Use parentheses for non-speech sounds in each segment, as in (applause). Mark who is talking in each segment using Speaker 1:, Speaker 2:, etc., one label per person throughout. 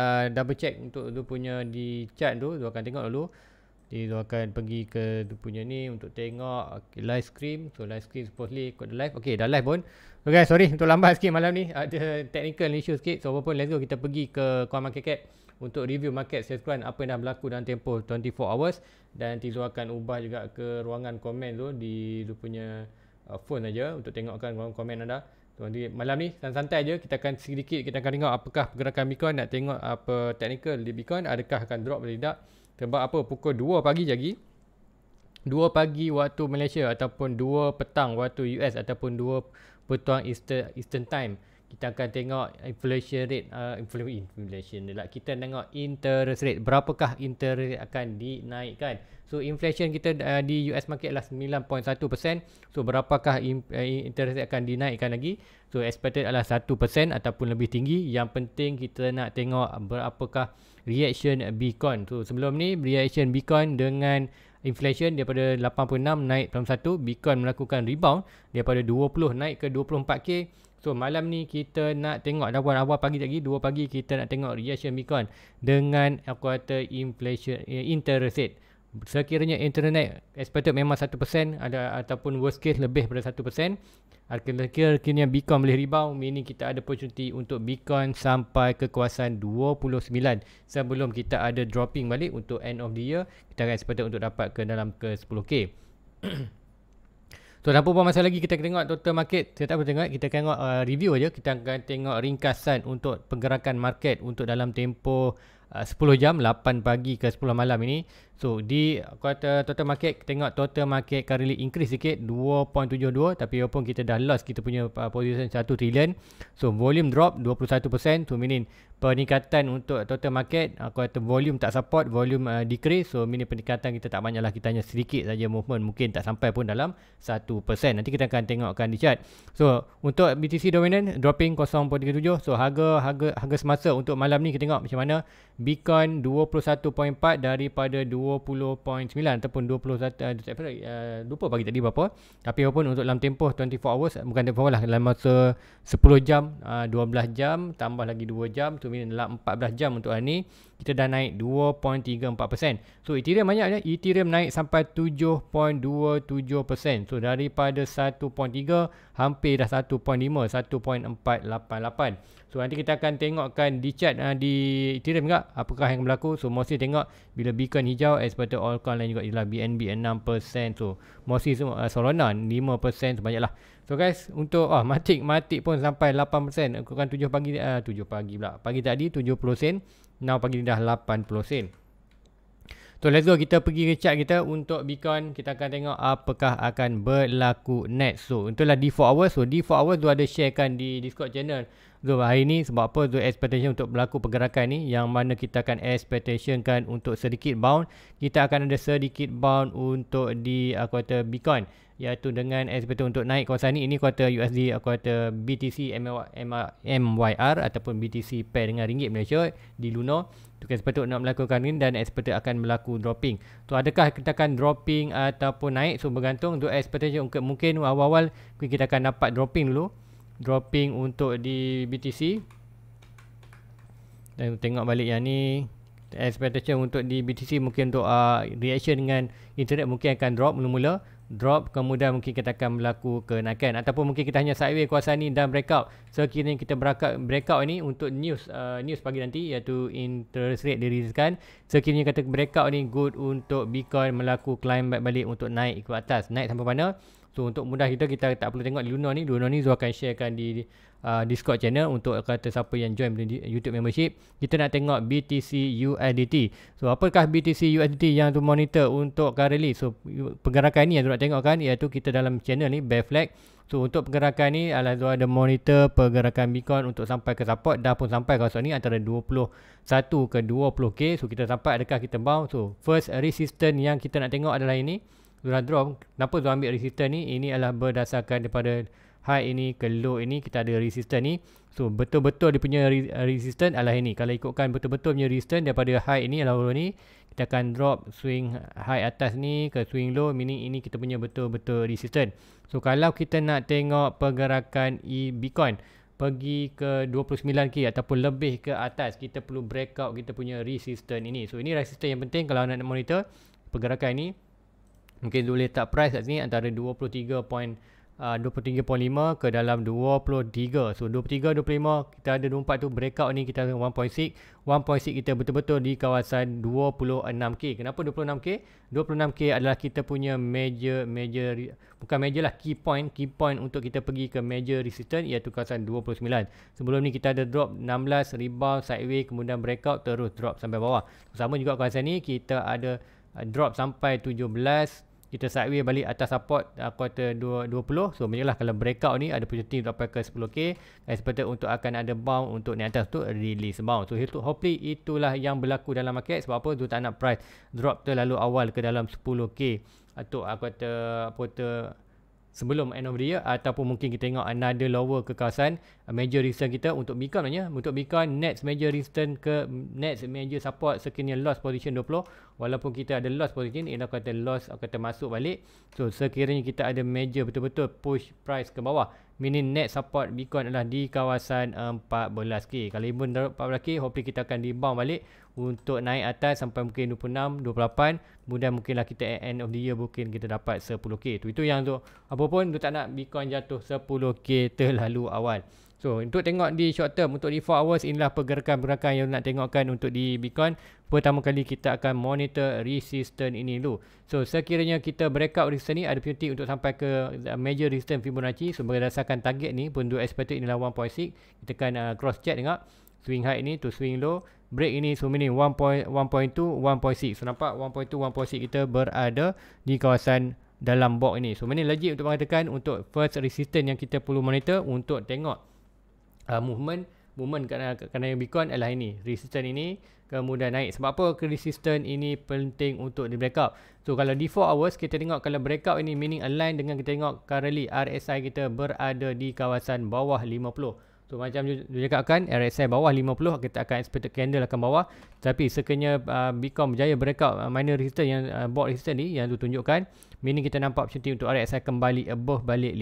Speaker 1: Ah, double check untuk tu punya di chat tu dia akan tengok dulu dia, dia akan pergi ke tu punya ni untuk tengok okay, live stream so live stream supposedly ikut the live okey dah live pun so guys sorry untuk lambat (laughs) sikit malam ni ada technical issue sikit so apa let's go kita pergi ke coin market cap untuk review market sales apa yang dah berlaku dalam tempoh 24 hours dan nanti dia akan ubah juga ke ruangan komen tu di tu punya uh, phone aja untuk tengokkan ruangan komen anda Tuan -tuan, malam ni santai-santai je kita akan sedikit kita akan tengok apakah pergerakan Bitcoin nak tengok apa technical di Bitcoin adakah akan drop atau tidak sebab apa pukul 2 pagi lagi 2 pagi waktu Malaysia ataupun 2 petang waktu US ataupun 2 petang Eastern, Eastern Time kita akan tengok inflation rate uh, inflation inflation lah kita tengok interest rate berapakah interest rate akan dinaikkan so inflation kita uh, di US market adalah 9.1% so berapakah uh, interest rate akan dinaikkan lagi so expected adalah 1% ataupun lebih tinggi yang penting kita nak tengok berapakah reaction bitcoin so sebelum ni reaction bitcoin dengan inflation daripada 86 naik 1 bitcoin melakukan rebound daripada 20 naik ke 24k So malam ni kita nak tengok dah awal pagi lagi 2 pagi kita nak tengok reaction Bitcoin dengan aku inflation eh, interest rate. Sekiranya internet rate expected memang 1% ada ataupun worst case lebih daripada 1%. akhirnya Bitcoin boleh rebound, meaning kita ada opportunity untuk Bitcoin sampai ke kawasan 29 sebelum kita ada dropping balik untuk end of the year. Kita akan expected untuk dapat ke dalam ke 10K. (clears throat) Tuan apa pun masalah lagi kita tengok total market. Saya tak apa tengok. Kita akan tengok uh, review aja. Kita akan tengok ringkasan untuk pergerakan market untuk dalam tempoh uh, 10 jam 8 pagi ke 10 malam ini. So di kuarter total market tengok total market currently increase sikit 2.72 tapi walaupun kita dah lost kita punya uh, position 1 trillion. So volume drop 21% so meaning peningkatan untuk total market kuarter uh, volume tak support, volume uh, decrease. So meaning peningkatan kita tak banyak lah kita hanya sedikit saja movement mungkin tak sampai pun dalam 1%. Nanti kita akan tengokkan di chart. So untuk BTC dominant dropping 0.37. So harga harga harga semasa untuk malam ni kita tengok macam mana Bitcoin 21.4 daripada 2 20.9 ataupun 20 uh, tak apa lupa bagi eh, tadi berapa tapi walaupun untuk dalam tempoh 24 hours bukan tempoh lah dalam masa 10 jam uh, eh, 12 jam tambah lagi 2 jam tu mean dalam 14 jam untuk hari ni kita dah naik 2.34% so Ethereum banyak je Ethereum naik sampai 7.27% so daripada 1.3 hampir dah 1.5 1.488 So nanti kita akan tengokkan di chat uh, di Ethereum juga apakah yang berlaku. So mostly tengok bila beacon hijau as per altcoin lain juga ialah BNB 6%. So mostly uh, ah, Solana 5% sebanyak lah. So guys untuk oh, matik matik pun sampai 8%. Aku kan 7 pagi uh, 7 pagi pula. Pagi tadi 70 sen. Now pagi ni dah 80 sen. So let's go kita pergi ke chart kita untuk Bitcoin kita akan tengok apakah akan berlaku next. So itulah D4 hours. So D4 hours tu ada sharekan di Discord channel. So hari ni sebab apa tu expectation untuk berlaku pergerakan ni yang mana kita akan expectation kan untuk sedikit bound kita akan ada sedikit bound untuk di aku uh, kata Bitcoin iaitu dengan expected untuk naik kawasan ni ini kuarter USD kuarter BTC MYR ataupun BTC pair dengan ringgit Malaysia di luno tu kan sepatut nak melakukan ini dan expected akan berlaku dropping tu adakah kita akan dropping ataupun naik so bergantung untuk expectation untuk mungkin awal-awal kita akan dapat dropping dulu dropping untuk di BTC dan tengok balik yang ni expectation untuk di BTC mungkin untuk uh, reaction dengan internet mungkin akan drop mula-mula drop kemudian mungkin kita akan berlaku kenaikan ataupun mungkin kita hanya sideways kuasa ni dan breakout sekiranya so, kita breakout breakout ni untuk news uh, news pagi nanti iaitu interest rate diriskan sekiranya so, kata breakout ni good untuk bitcoin melaku climb balik untuk naik ke atas naik sampai mana So untuk mudah kita kita tak perlu tengok Luna ni. Luna ni Zul akan sharekan di uh, Discord channel untuk kata siapa yang join YouTube membership. Kita nak tengok BTC USDT. So apakah BTC USDT yang tu monitor untuk currently? So pergerakan ni yang nak tengok kan iaitu kita dalam channel ni bear flag. So untuk pergerakan ni adalah Zul ada monitor pergerakan Bitcoin untuk sampai ke support dah pun sampai kawasan ni antara 21 ke 20k. So kita sampai adakah kita bounce? So first resistance yang kita nak tengok adalah ini. Zulah drop Kenapa Zulah ambil resistance ni Ini adalah berdasarkan daripada High ini ke low ini Kita ada resistance ni So betul-betul dia punya resistance adalah ini Kalau ikutkan betul-betul punya resistance Daripada high ini adalah low ni Kita akan drop swing high atas ni Ke swing low Meaning ini kita punya betul-betul resistance So kalau kita nak tengok pergerakan e Bitcoin Pergi ke 29K ataupun lebih ke atas Kita perlu breakout kita punya resistance ini So ini resistance yang penting kalau nak monitor Pergerakan ini mungkin boleh letak price kat sini antara 23.5 uh, ke dalam 23 so 23 25 kita ada 24 tu breakout ni kita ada 1.6 1.6 kita betul-betul di kawasan 26k kenapa 26k 26k adalah kita punya major major bukan major lah key point key point untuk kita pergi ke major resistance iaitu kawasan 29 sebelum ni kita ada drop 16 rebound sideway kemudian breakout terus drop sampai bawah sama juga kawasan ni kita ada drop sampai 17 kita sideways balik atas support uh, quarter 20 so macam lah kalau breakout ni ada potential untuk sampai ke 10k dan seperti untuk akan ada bound untuk naik atas tu release bound so itu hopefully itulah yang berlaku dalam market sebab apa tu tak nak price drop terlalu awal ke dalam 10k atau uh, quarter apa sebelum end of the year ataupun mungkin kita tengok another lower ke kawasan uh, major resistance kita untuk Bitcoin maknanya untuk Bitcoin next major resistance ke next major support sekiranya loss position 20 walaupun kita ada loss position ialah kata loss kata masuk balik so sekiranya kita ada major betul-betul push price ke bawah meaning net support Bitcoin adalah di kawasan 14k. Kalau even drop 14k, hopefully kita akan rebound balik untuk naik atas sampai mungkin 26, 28, kemudian mungkinlah kita at end of the year mungkin kita dapat 10k. Itu itu yang tu. Apa pun tu tak nak Bitcoin jatuh 10k terlalu awal. So untuk tengok di short term untuk di 4 hours inilah pergerakan-pergerakan yang nak tengokkan untuk di Bitcoin. Pertama kali kita akan monitor resistance ini dulu. So sekiranya kita break out resistance ni ada peluang untuk sampai ke uh, major resistance Fibonacci. So berdasarkan target ni penduduk expected inilah 1.6. Kita akan uh, cross check tengok swing high ni to swing low. Break ini so meaning 1.1.2, 1.6. So nampak 1.2, 1.6 kita berada di kawasan dalam box ini. So meaning legit untuk mengatakan untuk first resistance yang kita perlu monitor untuk tengok uh, movement movement kena kena Bitcoin adalah ini resistance ini kemudian naik sebab apa resistance ini penting untuk di breakout so kalau di 4 hours kita tengok kalau breakout ini meaning align dengan kita tengok currently RSI kita berada di kawasan bawah 50 So macam tu, dia cakapkan RSI bawah 50 kita akan expected candle akan bawah tapi sekiranya uh, Bitcoin berjaya breakout uh, minor resistance yang uh, board resistance ni yang tu tunjukkan meaning kita nampak opportunity untuk RSI kembali above balik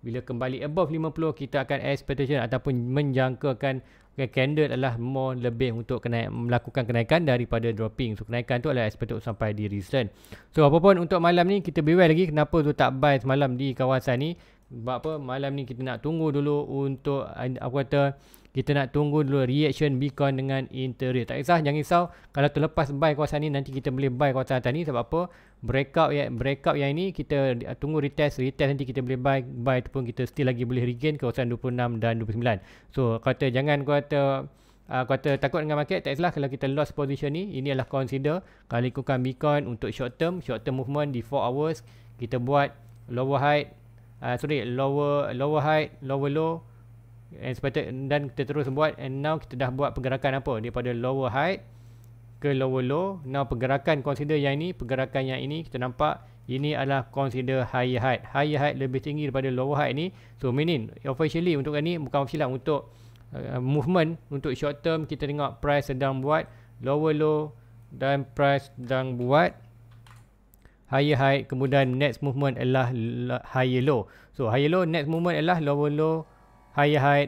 Speaker 1: bila kembali above 50 kita akan expectation ataupun menjangkakan candle adalah more lebih untuk kena melakukan kenaikan daripada dropping. So kenaikan tu adalah expected sampai di recent. So apa pun untuk malam ni kita beware lagi kenapa tu tak buy semalam di kawasan ni. Sebab apa malam ni kita nak tunggu dulu untuk apa kata kita nak tunggu dulu reaction Bitcoin dengan interior tak kisah jangan risau kalau terlepas buy kawasan ni nanti kita boleh buy kawasan atas ni sebab apa breakout yang breakout yang ini kita tunggu retest retest nanti kita boleh buy buy pun kita still lagi boleh regain kawasan 26 dan 29 so kata jangan kata Uh, kata takut dengan market tak salah kalau kita lost position ni ini adalah consider kalau ikutkan beacon untuk short term short term movement di 4 hours kita buat lower height. uh, sorry lower lower height lower low and sepatut dan kita terus buat and now kita dah buat pergerakan apa daripada lower high ke lower low now pergerakan consider yang ini pergerakan yang ini kita nampak ini adalah consider high height high height lebih tinggi daripada lower high ni so meaning officially untuk ini bukan official lah, untuk uh, movement untuk short term kita tengok price sedang buat lower low dan price sedang buat higher high kemudian next movement adalah higher low so higher low next movement adalah lower low High high,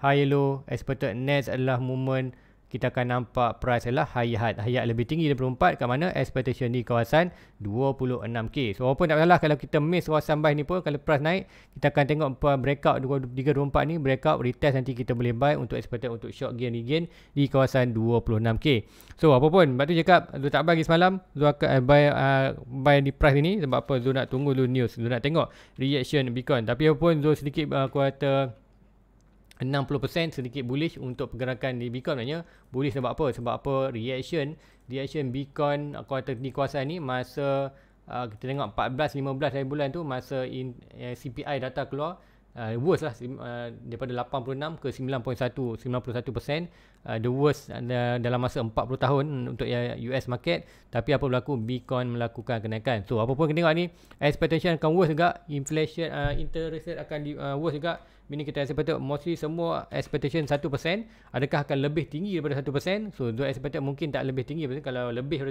Speaker 1: high low, expected next adalah moment kita akan nampak price adalah high high, Higher height lebih tinggi daripada 4 kat mana expectation di kawasan 26K. So, walaupun tak salah kalau kita miss kawasan buy ni pun kalau price naik, kita akan tengok breakout 3.24 ni, breakout, retest nanti kita boleh buy untuk expected untuk short gain regain di kawasan 26K. So, apa pun, sebab tu cakap, lu tak bagi semalam, lu akan uh, buy, uh, buy di price ni sebab apa, lu nak tunggu lu news, lu nak tengok reaction Bitcoin. Tapi apa pun, lu sedikit uh, kuartal 60% sedikit bullish untuk pergerakan di Bitcoin maknanya bullish sebab apa? Sebab apa reaction reaction Bitcoin quarter di kuasa ni masa uh, kita tengok 14 15 hari bulan tu masa in, uh, eh, CPI data keluar uh, worst lah uh, daripada 86 ke 9.1 91% uh, the worst uh, dalam masa 40 tahun untuk ya, US market tapi apa berlaku Bitcoin melakukan kenaikan so apa pun kita tengok ni expectation akan worst juga inflation uh, interest rate akan di, uh, worst juga Meaning kita expect mostly semua expectation 1% adakah akan lebih tinggi daripada 1% so the expectation mungkin tak lebih tinggi kalau lebih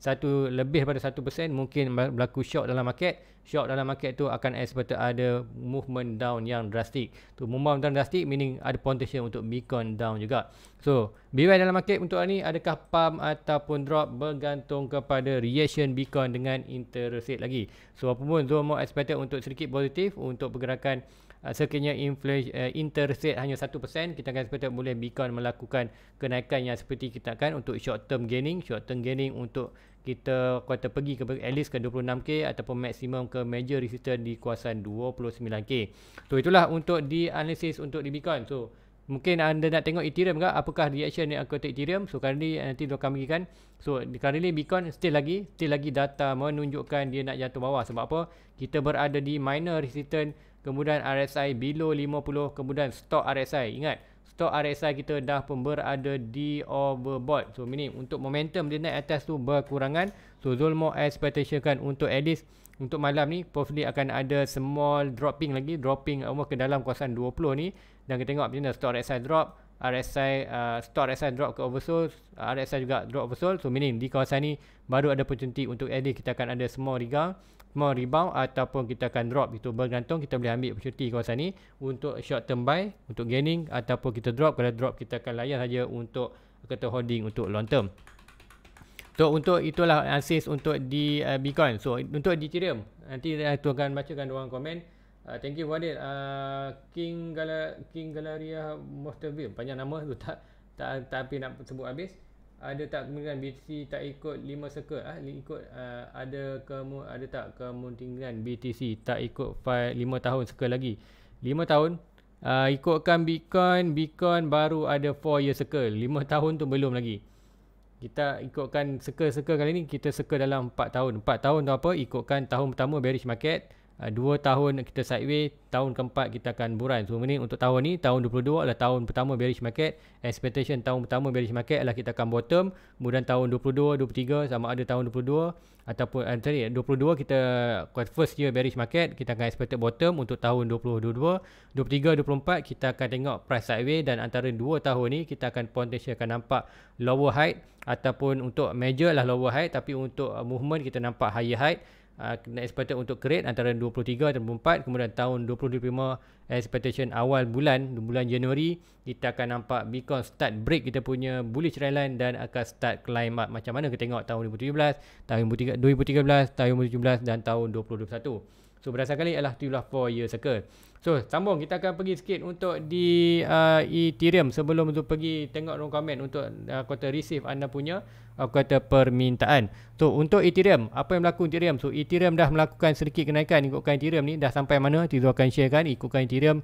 Speaker 1: satu lebih pada persen mungkin berlaku shock dalam market shock dalam market tu akan as better ada movement down yang drastik tu movement down drastik meaning ada potential untuk beacon down juga so beware dalam market untuk hari ni adakah pump ataupun drop bergantung kepada reaction beacon dengan interest rate lagi so apapun zone more expected untuk sedikit positif untuk pergerakan Ah, sekiranya inflasi uh, eh, interest rate hanya 1% kita akan sepatutnya boleh Bitcoin melakukan kenaikan yang seperti kita akan untuk short term gaining short term gaining untuk kita kuota pergi ke at least ke 26k ataupun maksimum ke major resistance di kawasan 29k so itulah untuk di analisis untuk di Bitcoin so Mungkin anda nak tengok Ethereum ke? Apakah reaction ni aku Ethereum? So, kali ni eh, nanti dia akan berikan. So, kali ni Bitcoin still lagi. Still lagi data menunjukkan dia nak jatuh bawah. Sebab apa? Kita berada di minor resistance kemudian RSI below 50, kemudian stop RSI. Ingat, stop RSI kita dah pun berada di overbought. So, ini untuk momentum dia naik atas tu berkurangan. So, Zulmo expectation kan untuk at least untuk malam ni, probably akan ada small dropping lagi, dropping almost ke dalam kawasan 20 ni. Dan kita tengok macam mana stock RSI drop, RSI uh, stock RSI drop ke oversold RSI juga drop oversold so meaning di kawasan ni baru ada potensi untuk ada kita akan ada small rebound small rebound ataupun kita akan drop itu bergantung kita boleh ambil potensi kawasan ni untuk short term buy untuk gaining ataupun kita drop kalau drop kita akan layan saja untuk kata holding untuk long term so untuk itulah analysis untuk di uh, Bitcoin so untuk di Ethereum nanti saya tu akan bacakan dalam komen Uh, thank you Wanil. Uh, King Gala King Galeria Mosterville. Panjang nama tu tak tak tapi nak sebut habis. Ada tak kemungkinan BTC tak ikut 5 circle? Ah, ha? ikut uh, ada ke ada tak kemungkinan BTC tak ikut 5, 5 tahun circle lagi? 5 tahun uh, ikutkan Bitcoin, Bitcoin baru ada 4 year circle. 5 tahun tu belum lagi. Kita ikutkan circle-circle kali ni kita circle dalam 4 tahun. 4 tahun tu apa? Ikutkan tahun pertama bearish market, Ah, dua tahun kita sideway, tahun keempat kita akan buran. So, ini untuk tahun ni, tahun 22 adalah tahun pertama bearish market. Expectation tahun pertama bearish market adalah kita akan bottom. Kemudian tahun 22, 23 sama ada tahun 22 ataupun ah, sorry, 22 kita first year bearish market, kita akan expected bottom untuk tahun 22, 23, 24 kita akan tengok price sideway dan antara dua tahun ni kita akan potensi akan nampak lower height ataupun untuk major lah lower height tapi untuk ah, movement kita nampak higher height uh, next expected untuk create antara 23 dan 24 kemudian tahun 2025 expectation awal bulan bulan Januari kita akan nampak Bitcoin start break kita punya bullish trend line dan akan start climb up macam mana kita tengok tahun 2017 tahun 2013 tahun 2017 dan tahun 2021 So berdasarkan ni adalah 2 lah year circle. So sambung kita akan pergi sikit untuk di uh, Ethereum sebelum untuk pergi tengok orang komen untuk uh, kota receive anda punya. Aku kata permintaan. So untuk Ethereum, apa yang berlaku Ethereum? So Ethereum dah melakukan sedikit kenaikan ikutkan Ethereum ni dah sampai mana? Tizo akan share kan ikutkan Ethereum.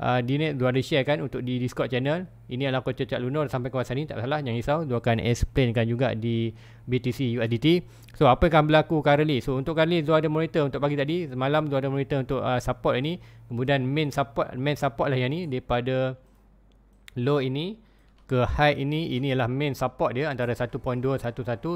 Speaker 1: Uh, di net dua ada share kan untuk di Discord channel. Ini adalah kocok cak lunur sampai kawasan ni tak salah jangan risau dua akan explain kan juga di BTC UADT. So apa yang akan berlaku currently? So untuk kali dua ada monitor untuk pagi tadi, semalam dua ada monitor untuk uh, support ini. Kemudian main support main support lah yang ni daripada low ini ke high ini ini adalah main support dia antara 1.211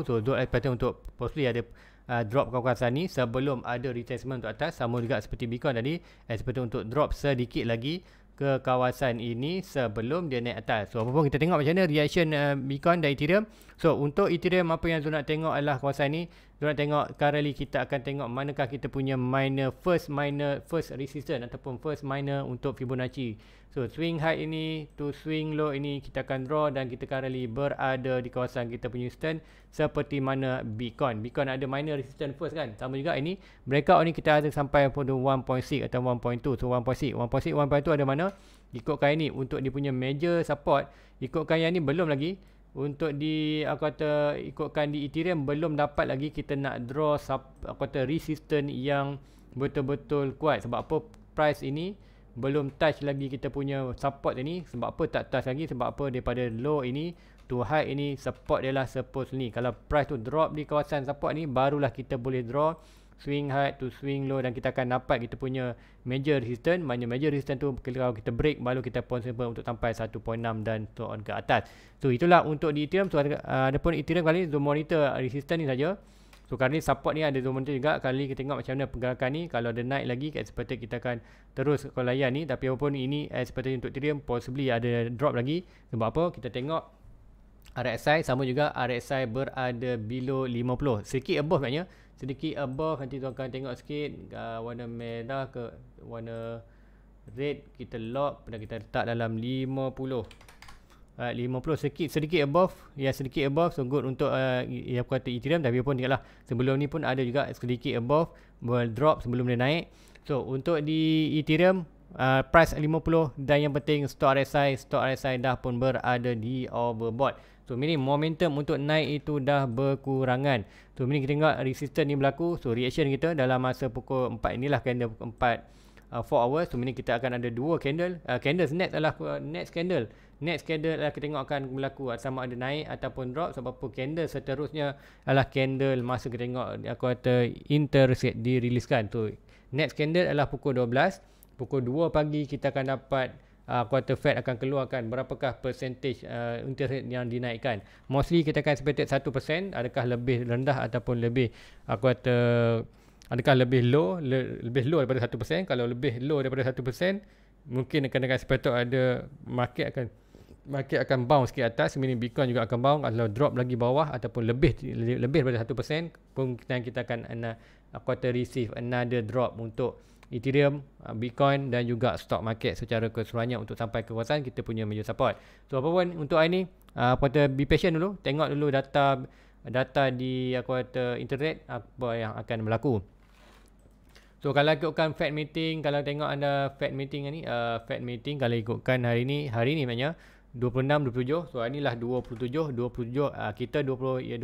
Speaker 1: so zone pattern untuk possibly ada uh, drop kawasan ni sebelum ada retracement untuk atas sama juga seperti Bitcoin tadi eh, untuk drop sedikit lagi ke kawasan ini sebelum dia naik atas so apapun kita tengok macam mana reaction uh, Bitcoin dan Ethereum so untuk Ethereum apa yang Zul nak tengok adalah kawasan ni kita tengok currently kita akan tengok manakah kita punya minor first minor first resistance ataupun first minor untuk Fibonacci. So swing high ini to swing low ini kita akan draw dan kita currently berada di kawasan kita punya stand seperti mana Bitcoin. Bitcoin ada minor resistance first kan. Sama juga ini breakout ni kita ada sampai pada 1.6 atau 1.2. So 1.6, 1.6, 1.2 ada mana? Ikutkan ini untuk dia punya major support. Ikutkan yang ni belum lagi untuk di aku kata ikutkan di Ethereum belum dapat lagi kita nak draw sub, aku kata resistance yang betul-betul kuat sebab apa price ini belum touch lagi kita punya support ini sebab apa tak touch lagi sebab apa daripada low ini to high ini support dia lah supposedly kalau price tu drop di kawasan support ni barulah kita boleh draw swing hard to swing low dan kita akan dapat kita punya major resistance mana major resistance tu kalau kita break baru kita possible untuk sampai 1.6 dan so on ke atas so itulah untuk di ethereum so ada uh, pun ethereum kali ni zoom monitor resistance ni saja so kali ni support ni ada zoom monitor juga kali kita tengok macam mana pergerakan ni kalau ada naik lagi seperti kita akan terus ke layan ni tapi pun ini seperti untuk ethereum possibly ada drop lagi sebab apa kita tengok RSI sama juga RSI berada below 50 sedikit above maknanya sedikit above nanti tuan-tuan tengok sikit uh, warna merah ke warna red kita lock pernah kita letak dalam 50 Uh, 50 sedikit sedikit above ya sedikit above so good untuk uh, ah, yang kata Ethereum tapi pun tinggal lah sebelum ni pun ada juga sedikit above well drop sebelum dia naik so untuk di Ethereum uh, price 50 dan yang penting stock RSI stock RSI dah pun berada di overbought Tu meaning momentum untuk naik itu dah berkurangan. Tu meaning kita tengok resistance ni berlaku. So reaction kita dalam masa pukul 4 inilah candle pukul 4 uh, 4 hours. So meaning kita akan ada dua candle. Uh, candles next adalah uh, next candle. Next candle adalah kita tengok akan berlaku sama ada naik ataupun drop. Sebab apa candle seterusnya adalah candle masa kita tengok aku uh, kata interset diriliskan. So next candle adalah pukul 12. Pukul 2 pagi kita akan dapat uh, quarter Fed akan keluarkan berapakah percentage uh, interest yang dinaikkan. Mostly kita akan expected 1%, adakah lebih rendah ataupun lebih uh, quarter adakah lebih low, le, lebih low daripada 1%, kalau lebih low daripada 1%, mungkin akan dengan expected ada market akan market akan bounce sikit atas meaning Bitcoin juga akan bounce atau drop lagi bawah ataupun lebih lebih daripada 1% kemungkinan kita akan uh, quarter receive another drop untuk Ethereum, uh, Bitcoin dan juga stock market secara keseluruhannya untuk sampai ke kawasan kita punya major support. So apa pun untuk hari ni, uh, kata be patient dulu, tengok dulu data data di aku kata internet apa yang akan berlaku. So kalau ikutkan Fed meeting, kalau tengok anda Fed meeting ni, uh, Fed meeting kalau ikutkan hari ni, hari ni maknanya 26 27 so ni lah 27 27 uh, kita 20 ya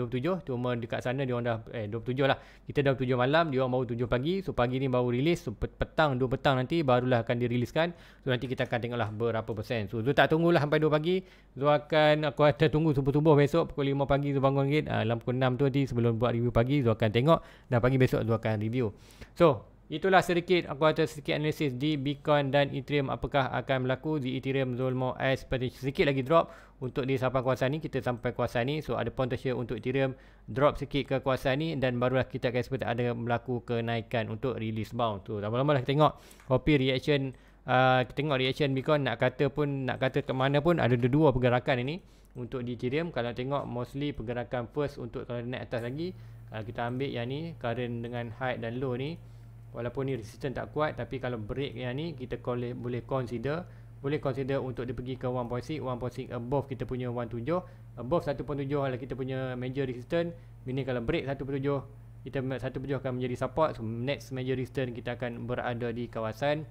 Speaker 1: 27 cuma dekat sana dia orang dah eh 27 lah kita dah 7 malam dia orang baru 7 pagi so pagi ni baru rilis so petang 2 petang nanti barulah akan diriliskan so nanti kita akan lah berapa persen so Zul tak tunggulah sampai 2 pagi Zul akan aku kata tunggu subuh-subuh besok pukul 5 pagi Zul bangun ah, lagi uh, pukul 6 tu nanti sebelum buat review pagi Zul akan tengok dan pagi besok Zul akan review so Itulah sedikit aku ada sedikit analisis di Bitcoin dan Ethereum apakah akan berlaku di Ethereum Zolmo S seperti sedikit lagi drop untuk di sampai kuasa ni kita sampai kuasa ni so ada potential untuk Ethereum drop sikit ke kuasa ni dan barulah kita akan seperti ada berlaku kenaikan untuk release bound tu lama-lama lah kita tengok copy reaction uh, kita tengok reaction Bitcoin nak kata pun nak kata ke mana pun ada dua pergerakan ini untuk di Ethereum kalau tengok mostly pergerakan first untuk kalau naik atas lagi uh, kita ambil yang ni current dengan high dan low ni walaupun ni resistance tak kuat tapi kalau break yang ni kita call, boleh consider boleh consider untuk dia pergi ke 1.6 1.6 above kita punya 1.7 above 1.7 adalah kita punya major resistance meaning kalau break 1.7 kita 1.7 akan menjadi support so next major resistance kita akan berada di kawasan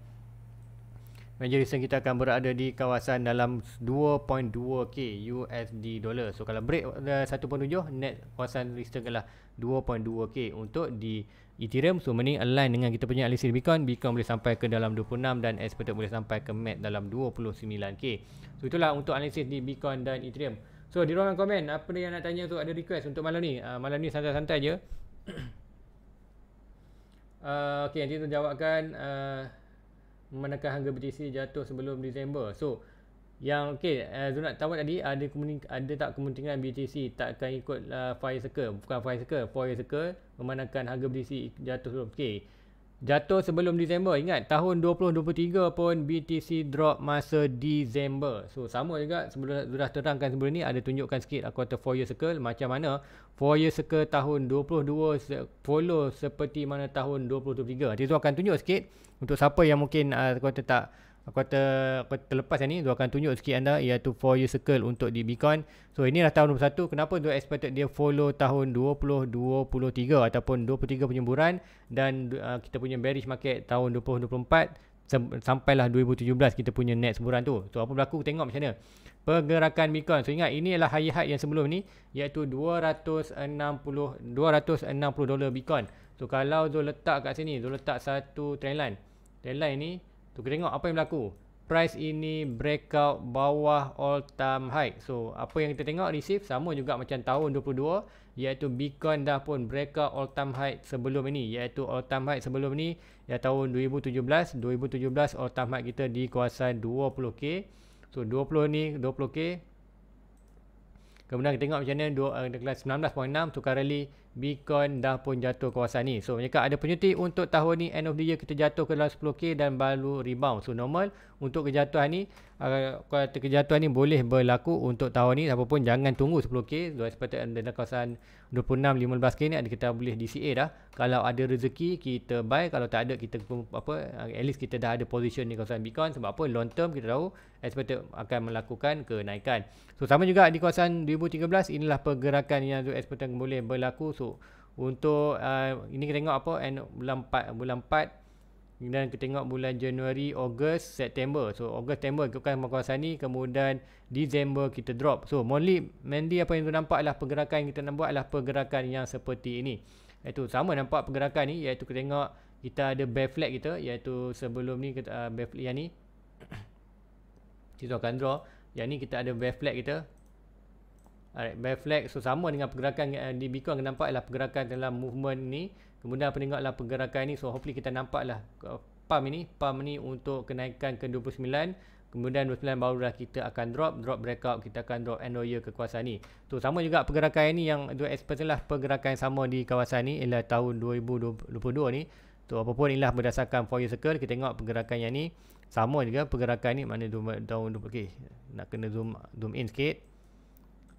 Speaker 1: major resistance kita akan berada di kawasan dalam 2.2k USD dollar so kalau break 1.7 eh, next kawasan resistance adalah 2.2k untuk di Ethereum so ni align dengan kita punya aliasi Bitcoin Bitcoin boleh sampai ke dalam 26 dan expected boleh sampai ke mat e dalam 29k so itulah untuk analisis di Bitcoin dan Ethereum so di ruangan komen apa yang nak tanya tu ada request untuk malam ni uh, malam ni santai-santai je uh, (coughs) ah, ok nanti tu jawabkan uh, ah, manakah harga BTC jatuh sebelum Disember so uh, yang okey uh, Zulat tahu tadi ada kemuning, ada tak kepentingan BTC tak akan ikut uh, fire circle bukan fire circle fire circle memandangkan harga BTC jatuh sebelum okey jatuh sebelum Disember ingat tahun 2023 pun BTC drop masa Disember so sama juga sebelum sudah terangkan sebelum ni ada tunjukkan sikit aku lah kata four year circle macam mana four year circle tahun 22 follow seperti mana tahun 2023 dia tu akan tunjuk sikit untuk siapa yang mungkin uh, aku kata tak aku kata aku terlepas yang ni dua akan tunjuk sikit anda iaitu four year circle untuk di Bitcoin so inilah tahun 21 kenapa dia expected dia follow tahun 2023 ataupun 23 penyemburan dan uh, kita punya bearish market tahun 2024 sampailah 2017 kita punya net semburan tu. So apa berlaku tengok macam mana. Pergerakan Bitcoin. So ingat ini adalah high yang sebelum ni iaitu 260 260 dolar Bitcoin. So kalau Zul letak kat sini, Zul letak satu trend line. Trend line ni So kita tengok apa yang berlaku. Price ini breakout bawah all time high. So apa yang kita tengok receive sama juga macam tahun 22 iaitu Bitcoin dah pun breakout all time high sebelum ini iaitu all time high sebelum ini ya tahun 2017. 2017 all time high kita di dikuasai 20k. So 20 ni 20k. Kemudian kita tengok macam mana dekat 19.6 tukar rally Bitcoin dah pun jatuh kawasan ni. So mereka ada penyuti untuk tahun ni end of the year kita jatuh ke dalam 10k dan baru rebound. So normal untuk kejatuhan ni uh, kalau uh, kejatuhan ni boleh berlaku untuk tahun ni apa pun jangan tunggu 10k. Dua sepatutnya dalam kawasan 26 15k ni kita boleh DCA dah. Kalau ada rezeki kita buy, kalau tak ada kita apa uh, at least kita dah ada position di kawasan Bitcoin sebab apa long term kita tahu expected akan melakukan kenaikan. So sama juga di kawasan 2013 inilah pergerakan yang expected boleh berlaku. So untuk uh, ini kita tengok apa and bulan 4 bulan 4 kemudian kita tengok bulan Januari, Ogos, September. So, Ogos, September ikutkan makuasa ni. Kemudian, Disember kita drop. So, mainly, mainly apa yang tu nampak adalah pergerakan yang kita nak buat adalah pergerakan yang seperti ini. Itu sama nampak pergerakan ni. Iaitu, kita tengok kita ada bear flag kita. Iaitu, sebelum ni, kita, uh, bear flag yang ni. (coughs) kita akan draw. Yang ni, kita ada bear flag kita. Alright, bear flag. So, sama dengan pergerakan uh, di Bitcoin. Kita nampak adalah pergerakan dalam movement ni. Kemudian, apa tengok pergerakan ni. So, hopefully kita nampak lah uh, pump ni. Pump ni untuk kenaikan ke 29. Kemudian, 29 baru lah kita akan drop. Drop breakout. Kita akan drop end of kekuasaan ni. So, sama juga pergerakan ni yang dua expert lah. Pergerakan sama di kawasan ni. Ialah tahun 2022 ni. So, apapun inilah berdasarkan 4 year circle. Kita tengok pergerakan yang ni. Sama juga pergerakan ni. Mana tahun 20. Okay. Nak kena zoom zoom in sikit.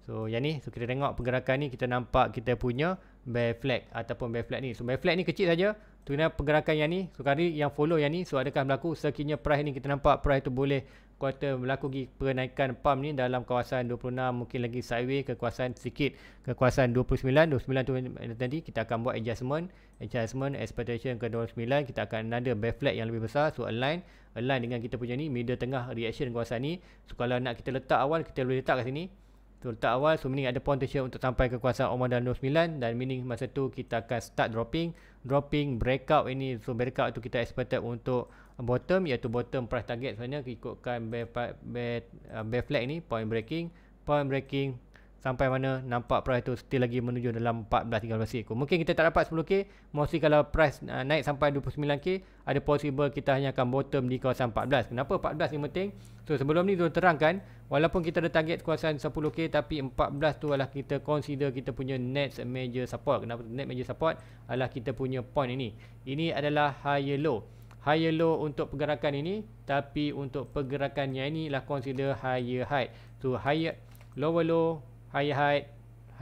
Speaker 1: So yang ni so kita tengok pergerakan ni kita nampak kita punya bear flag ataupun bear flag ni. So bear flag ni kecil saja. Tu ni pergerakan yang ni. So kali yang follow yang ni so adakah berlaku sekiranya price ni kita nampak price tu boleh kuota berlaku lagi kenaikan pam ni dalam kawasan 26 mungkin lagi sideways ke kawasan sikit ke kawasan 29 29 tu nanti kita akan buat adjustment adjustment expectation ke 29 kita akan ada bear flag yang lebih besar so align align dengan kita punya ni middle tengah reaction kawasan ni so kalau nak kita letak awal kita boleh letak kat sini Terletak awal So meaning ada potential Untuk sampai kekuasaan Oman dalam 29 Dan meaning masa tu Kita akan start dropping Dropping breakout ini So breakout tu kita expected Untuk bottom Iaitu bottom price target Sebenarnya ikutkan bear, bear, bear, uh, bear flag ni Point breaking Point breaking Sampai mana nampak price tu still lagi menuju dalam 14-13K. Mungkin kita tak dapat 10K. Mesti kalau price uh, naik sampai 29K. Ada possible kita hanya akan bottom di kawasan 14. Kenapa 14 ni penting? So sebelum ni tu terangkan. Walaupun kita ada target kuasaan 10k tapi 14 tu adalah kita consider kita punya net major support. Kenapa net major support? Adalah kita punya point ini. Ini adalah higher low. Higher low untuk pergerakan ini tapi untuk pergerakan yang ini lah consider higher high. So higher lower low, higher high,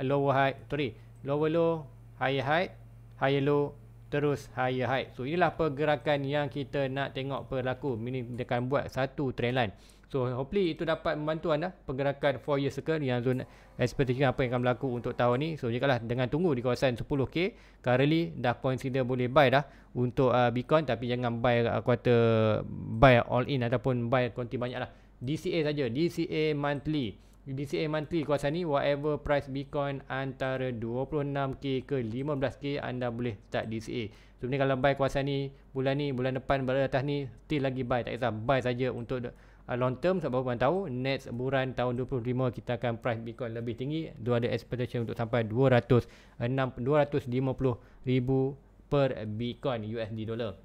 Speaker 1: lower high, sorry. Lower low, higher high, higher low, terus higher high. So inilah pergerakan yang kita nak tengok berlaku. Meaning dia akan buat satu trend line. So hopefully itu dapat membantu anda pergerakan 4 year circle yang zone expectation apa yang akan berlaku untuk tahun ni. So jikalah dengan tunggu di kawasan 10k currently dah consider boleh buy dah untuk uh, Bitcoin tapi jangan buy uh, quarter buy all in ataupun buy konti banyak lah. DCA saja, DCA monthly. DCA monthly kawasan ni whatever price Bitcoin antara 26k ke 15k anda boleh start DCA. Sebenarnya so, kalau buy kawasan ni bulan ni, bulan depan, bulan atas ni still lagi buy. Tak kisah, buy saja untuk uh, long term sebab orang tahu next bulan tahun 2025 kita akan price Bitcoin lebih tinggi. Dua ada expectation untuk sampai 206 ribu per Bitcoin USD dollar.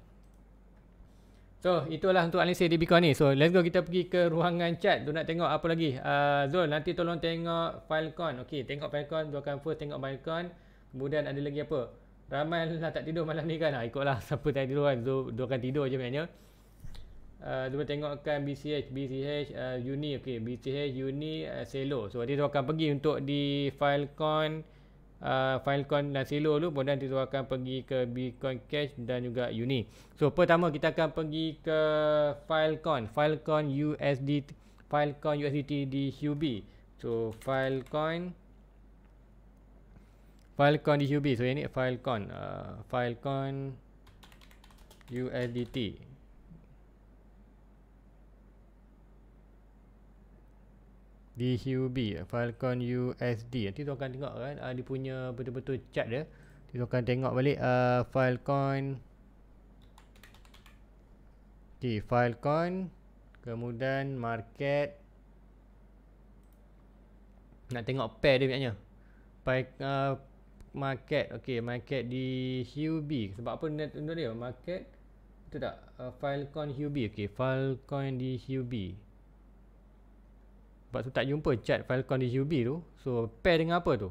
Speaker 1: So itulah untuk analisis di Bitcoin ni. So let's go kita pergi ke ruangan chat. Tu nak tengok apa lagi. Uh, Zul nanti tolong tengok Filecoin. Okey, tengok Filecoin. Tu akan first tengok Filecoin. Kemudian ada lagi apa? Ramai lah tak tidur malam ni kan. Ha, ikutlah (laughs) siapa tak tidur kan. Zul, dua akan tidur je maknanya. Uh, cuba tengokkan BCH BCH uh, uni okay, BCH uni uh, selo so nanti tu akan pergi untuk di filecoin uh, filecoin dan selo dulu kemudian nanti tu akan pergi ke bitcoin cash dan juga uni so pertama kita akan pergi ke filecoin filecoin USD filecoin USDT di HUB so filecoin filecoin di HUB so ini filecoin uh, filecoin USDT DHUB Falcon USD nanti tu akan tengok kan uh, dia punya betul-betul chart dia nanti tu akan tengok balik uh, Falcon ok Falcon kemudian market nak tengok pair dia banyaknya pair uh, ah, market okey market di HUB sebab apa net dia market betul tak uh, Falcon HUB okey Filecoin di HUB sebab tu tak jumpa chat Filecoin di UB tu so pair dengan apa tu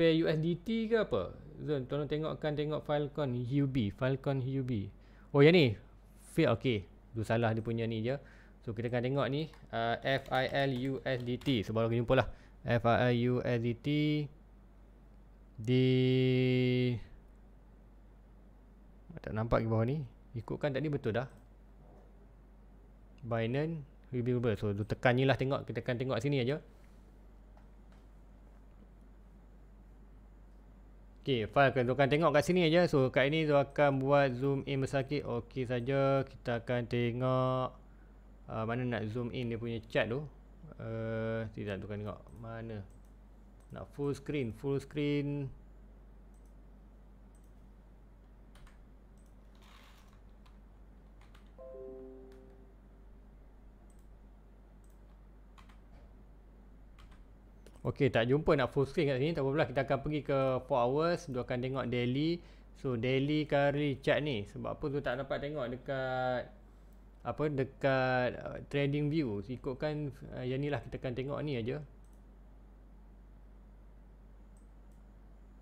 Speaker 1: pair USDT ke apa Zun tolong tengokkan tengok Filecoin UB Filecoin UB oh yang ni fail ok tu salah dia punya ni je so kita akan tengok ni uh, FILUSDT sebab so, kita jumpa lah FILUSDT di tak nampak ke bawah ni ikutkan tadi betul dah Binance reviewable. So tu tekan ni lah tengok, kita tekan tengok sini aja. Okay, file kan tukan tengok kat sini aja. So kat ini tu akan buat zoom in besar sikit. Okey saja. Kita akan tengok uh, mana nak zoom in dia punya chat tu. uh, tidak tukan tengok mana. Nak full screen, full screen. Okey, tak jumpa nak full screen kat sini. Tak apalah, kita akan pergi ke 4 hours. Dia akan tengok daily. So, daily curry chart ni. Sebab apa tu tak dapat tengok dekat apa dekat uh, trading view ikutkan uh, yang ni lah kita akan tengok ni aja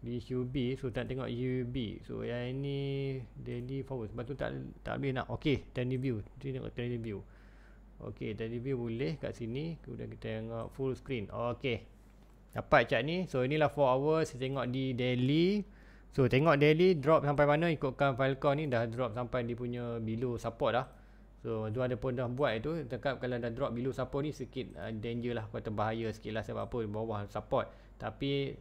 Speaker 1: UB so tak tengok UB so yang ini daily forward sebab tu tak tak boleh nak okey trading view tu tengok trading view okey trading view boleh kat sini kemudian kita tengok full screen okey Dapat chart ni. So inilah 4 hours saya tengok di daily. So tengok daily drop sampai mana ikutkan Filecoin ni dah drop sampai dia punya below support lah So tu ada pun dah buat itu Tengok kalau dah drop below support ni sikit uh, danger lah. Kata bahaya sikit lah sebab apa bawah support. Tapi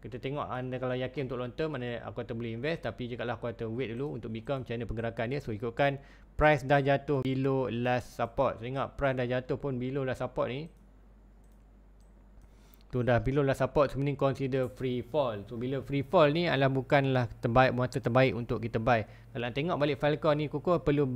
Speaker 1: kita tengok anda kalau yakin untuk long term aku kata boleh invest tapi cakap lah aku kata wait dulu untuk become channel pergerakan dia so ikutkan price dah jatuh below last support so price dah jatuh pun below last support ni tu dah below lah support tu mending consider free fall tu bila free fall ni adalah bukanlah terbaik mata terbaik untuk kita buy kalau nak tengok balik file kau ni kukuh perlu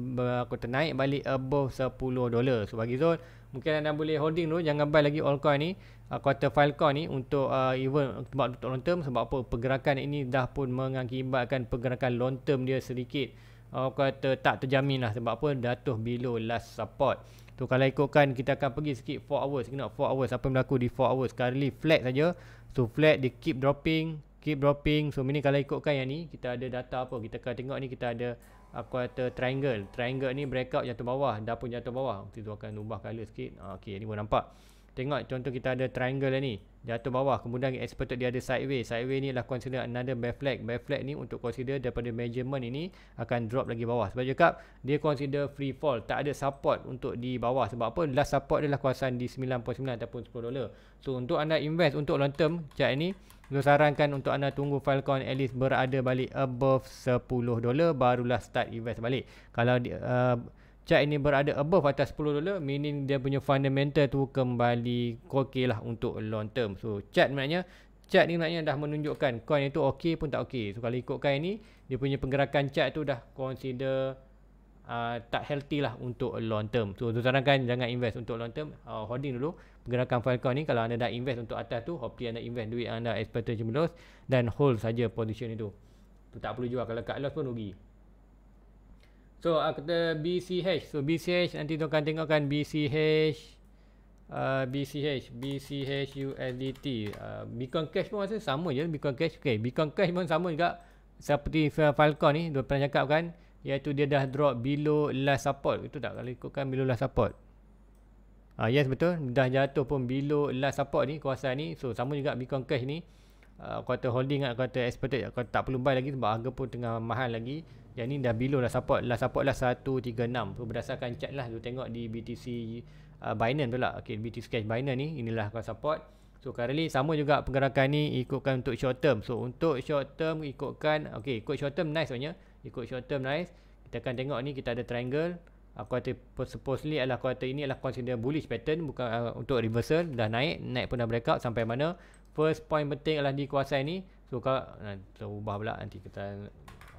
Speaker 1: aku ternaik balik above 10 dolar so bagi Zul mungkin anda boleh holding tu jangan buy lagi all coin ni uh, quarter kau ni untuk uh, even sebab untuk long term sebab apa pergerakan ini dah pun mengakibatkan pergerakan long term dia sedikit uh, kata tak terjamin lah sebab apa jatuh below last support tu kalau ikutkan kita akan pergi sikit 4 hours kena 4 hours apa yang berlaku di 4 hours currently flat saja so flat dia keep dropping keep dropping so ini kalau ikutkan yang ni kita ada data apa kita akan tengok ni kita ada aku kata triangle triangle ni breakout jatuh bawah dah pun jatuh bawah waktu tu akan ubah color sikit ah, Okay, ni pun nampak Tengok contoh kita ada triangle ni. Jatuh bawah. Kemudian expected dia ada sideways. Sideways ni lah consider another bear flag. Bear flag ni untuk consider daripada measurement ini akan drop lagi bawah. Sebab cakap dia consider free fall. Tak ada support untuk di bawah. Sebab apa? Last support adalah kuasaan di 9.9 ataupun 10 dolar. So untuk anda invest untuk long term chart ni. Saya sarankan untuk anda tunggu Falcon at least berada balik above 10 dolar. Barulah start invest balik. Kalau di... Uh, chart ini berada above atas 10 dolar meaning dia punya fundamental tu kembali okay lah untuk long term so chart maknanya chart ni maknanya dah menunjukkan coin itu okey pun tak okey so kalau ikutkan ini dia punya pergerakan chart tu dah consider uh, tak healthy lah untuk long term so tu sarankan jangan invest untuk long term uh, holding dulu pergerakan Filecoin ni kalau anda dah invest untuk atas tu hopefully anda invest duit anda expected cuma loss dan hold saja position itu tu tak perlu jual kalau kat loss pun rugi So after ah, BCH, so BCH nanti tu akan tengokkan BCH, ah, uh, ah, BCH, BCH USDT, uh, Bitcoin Cash pun masih sama je, Bitcoin Cash, okay, Bitcoin Cash pun sama juga seperti Falcon ni, dua pernah cakap kan, iaitu dia dah drop below last support, itu tak kalau ikutkan below last support. Ah uh, yes betul, dah jatuh pun below last support ni, kuasa ni, so sama juga Bitcoin Cash ni, uh, kuota holding atau lah, kuota expected, kuota tak perlu buy lagi sebab harga pun tengah mahal lagi. Yang ni dah below lah support lah support lah 136 berdasarkan chart lah tu tengok di BTC uh, Binance pula. okay BTC Cash Binance ni inilah kau support. So currently sama juga pergerakan ni ikutkan untuk short term. So untuk short term ikutkan okay ikut short term nice sebenarnya. Ikut short term nice. Kita akan tengok ni kita ada triangle. Aku kata supposedly adalah aku kata ini adalah consider bullish pattern bukan uh, untuk reversal dah naik naik pun dah breakout sampai mana first point penting adalah di kuasa ini so kalau uh, ubah pula nanti kita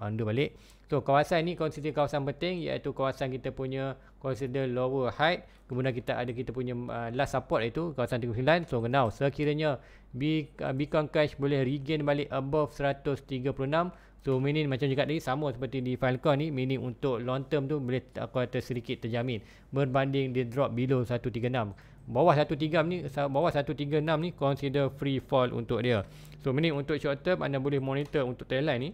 Speaker 1: undo balik So kawasan ni consider kawasan penting iaitu kawasan kita punya consider lower height. Kemudian kita ada kita punya uh, last support iaitu kawasan 39. So now sekiranya B, uh, Bitcoin Cash boleh regain balik above 136. So meaning macam juga tadi sama seperti di Filecoin ni meaning untuk long term tu boleh aku kata sedikit terjamin berbanding dia drop below 136 bawah 136 ni bawah 136 ni consider free fall untuk dia. So meaning untuk short term anda boleh monitor untuk trend line ni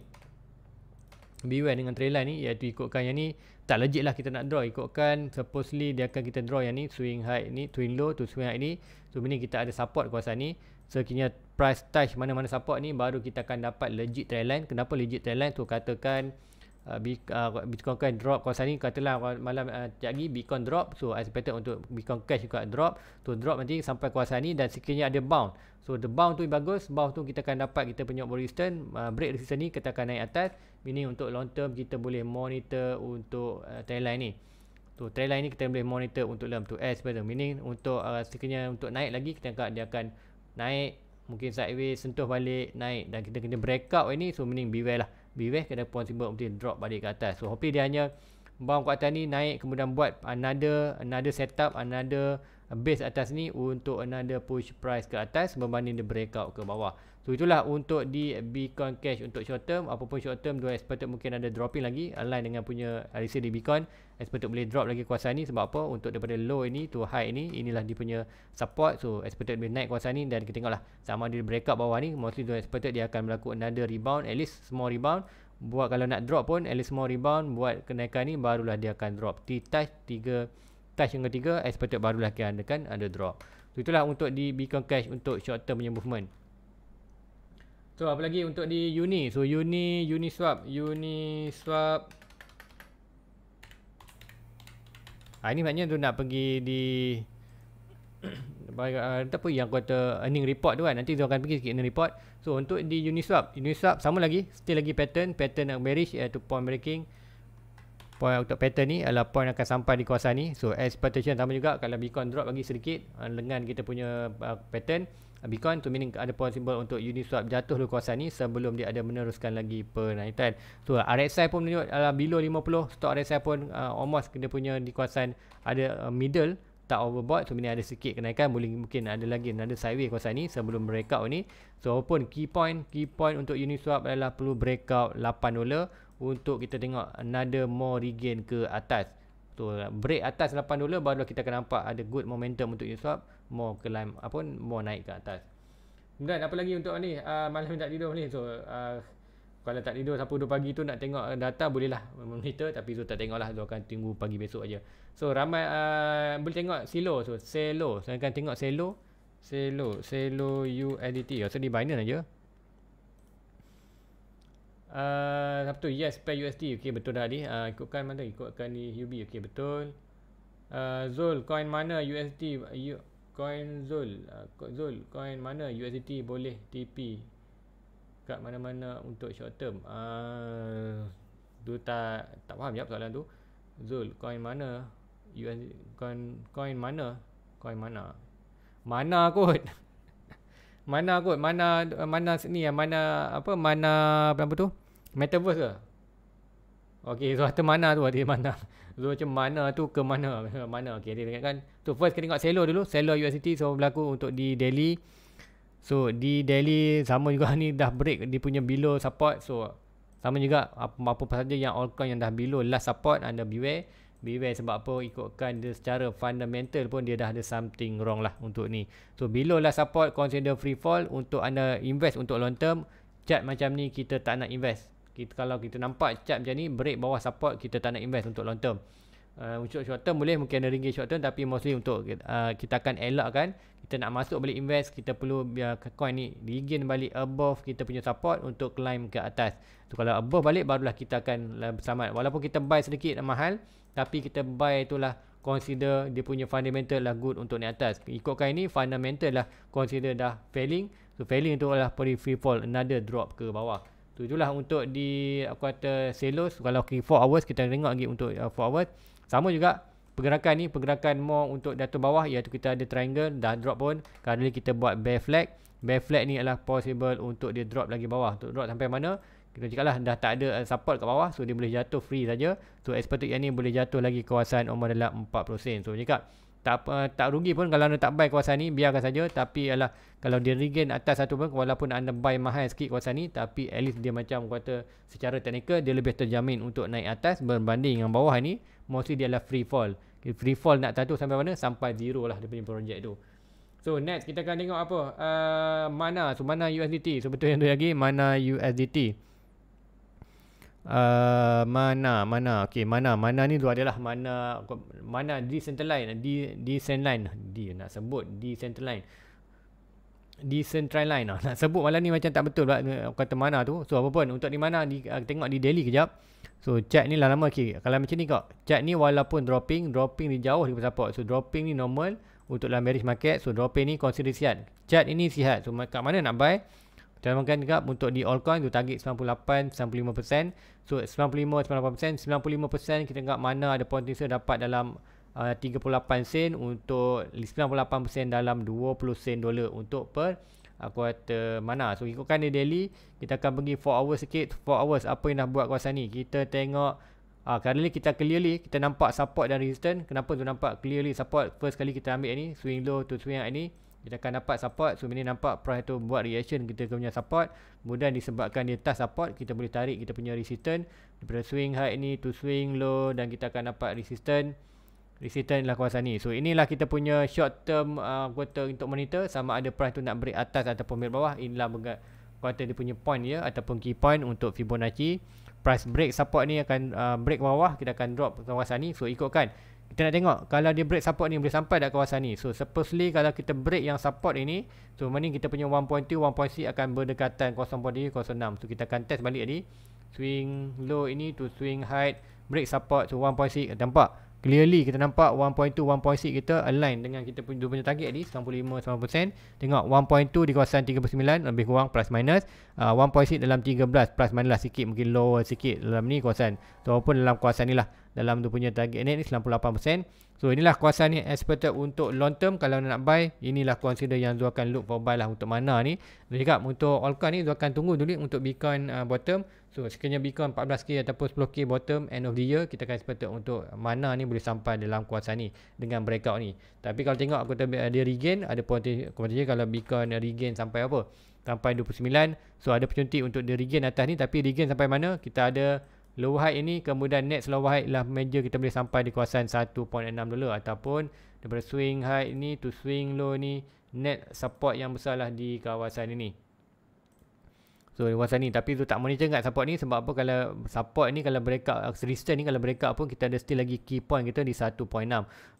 Speaker 1: beware dengan trail line ni iaitu ikutkan yang ni tak legit lah kita nak draw ikutkan supposedly dia akan kita draw yang ni swing high ni swing low tu swing high ni so ini kita ada support kuasa ni so kini price touch mana-mana support ni baru kita akan dapat legit trail line kenapa legit trail line tu katakan Uh, uh, Bitcoin Cash drop kawasan ni katalah malam uh, lagi Bitcoin drop so expected untuk Bitcoin Cash juga drop tu so, drop nanti sampai kawasan ni dan sekiranya ada bound so the bound tu bagus bound tu kita akan dapat kita punya resistant uh, break resistance ni kita akan naik atas ini untuk long term kita boleh monitor untuk uh, trendline ni So trendline ni kita boleh monitor untuk dalam tu S pada meaning untuk uh, sekiranya untuk naik lagi kita angkat dia akan naik mungkin sideways sentuh balik naik dan kita kena breakout ini so meaning beware lah Beware kena puan simbol mesti drop balik ke atas. So hopefully dia hanya bawang kuatan ni naik kemudian buat another another setup, another base atas ni untuk another push price ke atas berbanding dia breakout ke bawah. So itulah untuk di Bitcoin Cash untuk short term. Apa pun short term, dua expected mungkin ada dropping lagi align dengan punya RSI di Bitcoin. Expected boleh drop lagi kuasa ni sebab apa? Untuk daripada low ini to high ini inilah dia punya support. So expected boleh naik kuasa ni dan kita tengoklah sama ada breakout bawah ni mostly dua expected dia akan berlaku another rebound at least small rebound buat kalau nak drop pun at least small rebound buat kenaikan ni barulah dia akan drop T-touch touch yang ketiga expected barulah akan kan ada drop so, itulah untuk di beacon cash untuk short term punya movement so apa lagi untuk di uni so uni uni swap uni swap ha, ini maknanya tu nak pergi di (coughs) Baik, ah, tak apa yang kata earning report tu kan nanti dia akan pergi sikit earning report so untuk di Uniswap Uniswap sama lagi still lagi pattern pattern yang bearish iaitu eh, point breaking point untuk pattern ni adalah point akan sampai di kawasan ni so expectation sama juga kalau Bitcoin drop lagi sedikit uh, lengan kita punya uh, pattern uh, Bitcoin tu meaning ada possible untuk Uniswap jatuh dulu kawasan ni sebelum dia ada meneruskan lagi penaikan so RSI pun menunjuk dalam below 50 stock RSI pun uh, almost dia punya di kawasan ada uh, middle tak overbought so meaning ada sikit kenaikan boleh mungkin ada lagi another sideways kawasan ni sebelum breakout ni so pun key point key point untuk Uniswap adalah perlu breakout 8 dolar untuk kita tengok another more regain ke atas so break atas 8 dolar baru kita akan nampak ada good momentum untuk Uniswap more climb apa pun more naik ke atas kemudian apa lagi untuk ah, ni uh, malam tak tidur ni so uh, kalau tak tidur sampai 2 pagi tu nak tengok ah, data boleh lah monitor tapi so tak tengok lah so akan tunggu pagi besok aja. so ramai uh, boleh tengok silo so selo saya akan tengok selo selo selo UADT oh, so di Binance aja. Uh, ah, Sabtu, yes, pair USD. Okay, betul dah Ali. Uh, ikutkan mana? Ikutkan di UB. Okay, betul. Uh, Zul, coin mana USD? You, coin Zul. Uh, Zul, coin mana USD boleh TP? Kat mana-mana untuk short term? Uh, tak, tak faham jawab soalan tu. Zul, coin mana? USD, coin, coin mana? Coin mana? Mana kot? (laughs) mana kot? Mana mana sini ya? Mana apa? Mana berapa tu? Metaverse ke? Okay, so harta mana tu? Harta mana? (laughs) So macam mana tu ke mana? (laughs) mana? Okay, dia tengok kan. So first kita tengok seller dulu. Seller USDT. So berlaku untuk di Delhi. So di Delhi sama juga (laughs) ni dah break. Dia punya below support. So sama juga apa-apa saja yang all coin yang dah below last support anda beware. Beware sebab apa ikutkan dia secara fundamental pun dia dah ada something wrong lah untuk ni. So below last support consider free fall untuk anda invest untuk long term. Chat macam ni kita tak nak invest kita kalau kita nampak cap macam ni break bawah support kita tak nak invest untuk long term uh, untuk short term boleh mungkin ada ringgit short term tapi mostly untuk uh, kita akan elak kan kita nak masuk balik invest kita perlu biar ya, coin ni regain balik above kita punya support untuk climb ke atas so kalau above balik barulah kita akan lah selamat walaupun kita buy sedikit mahal tapi kita buy itulah consider dia punya fundamental lah good untuk ni atas ikutkan ini fundamental lah consider dah failing so failing tu adalah free fall another drop ke bawah tu itulah untuk di aku kata sales kalau okay, 4 hours kita tengok lagi untuk uh, hours sama juga pergerakan ni pergerakan more untuk jatuh bawah iaitu kita ada triangle dah drop pun kali ni kita buat bear flag bear flag ni adalah possible untuk dia drop lagi bawah untuk drop sampai mana kita cakap lah dah tak ada uh, support kat bawah so dia boleh jatuh free saja. so expected yang ni boleh jatuh lagi kawasan umur dalam 40 sen so cakap tak uh, tak rugi pun kalau anda tak buy kawasan ni biarkan saja tapi ialah kalau dia regain atas satu pun walaupun anda buy mahal sikit kawasan ni tapi at least dia macam kata secara teknikal dia lebih terjamin untuk naik atas berbanding dengan bawah ni mostly dia adalah free fall free fall nak tahu sampai mana sampai zero lah dia punya project tu so next kita akan tengok apa uh, mana so mana USDT sebetulnya so, tu lagi mana USDT Uh, mana mana okey mana mana ni tu adalah mana mana di center line di di center line di nak sebut di center line di centerline lah. nak sebut malam ni macam tak betul eh, kata mana tu so apa pun untuk di mana di, uh, tengok di daily kejap so chat ni lah lama okey kalau macam ni kak chat ni walaupun dropping dropping di jauh di support so dropping ni normal untuk dalam bearish market so dropping ni consider sihat chat ini sihat so kat mana nak buy Cadangan juga untuk di all coin tu target 98 95%. So 95 98%, 95% kita tengok mana ada potensi dapat dalam uh, 38 sen untuk 98% dalam 20 sen dolar untuk per uh, kuarter mana. So ikutkan dia daily, kita akan pergi 4 hours sikit, 4 hours apa yang dah buat kuasa ni. Kita tengok Ah, uh, currently kita clearly kita nampak support dan resistance. Kenapa tu nampak clearly support first kali kita ambil yang ni swing low to swing yang ni. Dia akan dapat support. So, ini nampak price tu buat reaction kita punya support. Kemudian disebabkan dia touch support, kita boleh tarik kita punya resistance. Daripada swing high ni to swing low dan kita akan dapat resistance. Resistance lah kawasan ni. So, inilah kita punya short term uh, quarter untuk monitor. Sama ada price tu nak break atas ataupun break bawah. Inilah mengat quarter dia punya point ya. Ataupun key point untuk Fibonacci. Price break support ni akan uh, break bawah. Kita akan drop kawasan ni. So, ikutkan kita nak tengok kalau dia break support ni boleh sampai dekat kawasan ni so supposedly kalau kita break yang support ini so mana kita punya 1.2 1.6 akan berdekatan 0.3 0.6 so kita akan test balik tadi swing low ini to swing high break support so, 1.6 kita nampak clearly kita nampak 1.2 1.6 kita align dengan kita punya, punya target tadi 95 90% tengok 1.2 di kawasan 39 lebih kurang plus minus uh, ah, 1.6 dalam 13 plus minus sikit mungkin lower sikit dalam ni kawasan ataupun so, dalam kawasan ni lah dalam dia punya target net ni 98%. So inilah kuasa ni expected untuk long term kalau nak buy inilah consider yang dia akan look for buy lah untuk mana ni. Dan juga untuk Alka ni Zul akan tunggu dulu untuk Bitcoin uh, bottom. So sekiranya Bitcoin 14K ataupun 10K bottom end of the year kita akan expected untuk mana ni boleh sampai dalam kuasa ni dengan breakout ni. Tapi kalau tengok aku tadi ada regain ada potensi kalau Bitcoin regain sampai apa? Sampai 29. So ada percuti untuk dia regain atas ni tapi regain sampai mana kita ada low high ini kemudian next low high lah major kita boleh sampai di kawasan 1.6 dulu ataupun daripada swing high ini to swing low ni net support yang besarlah di kawasan ini So masa ni tapi tu tak monitor sangat support ni sebab apa kalau support ni kalau breakout resistance ni kalau breakout pun kita ada still lagi key point kita di 1.6.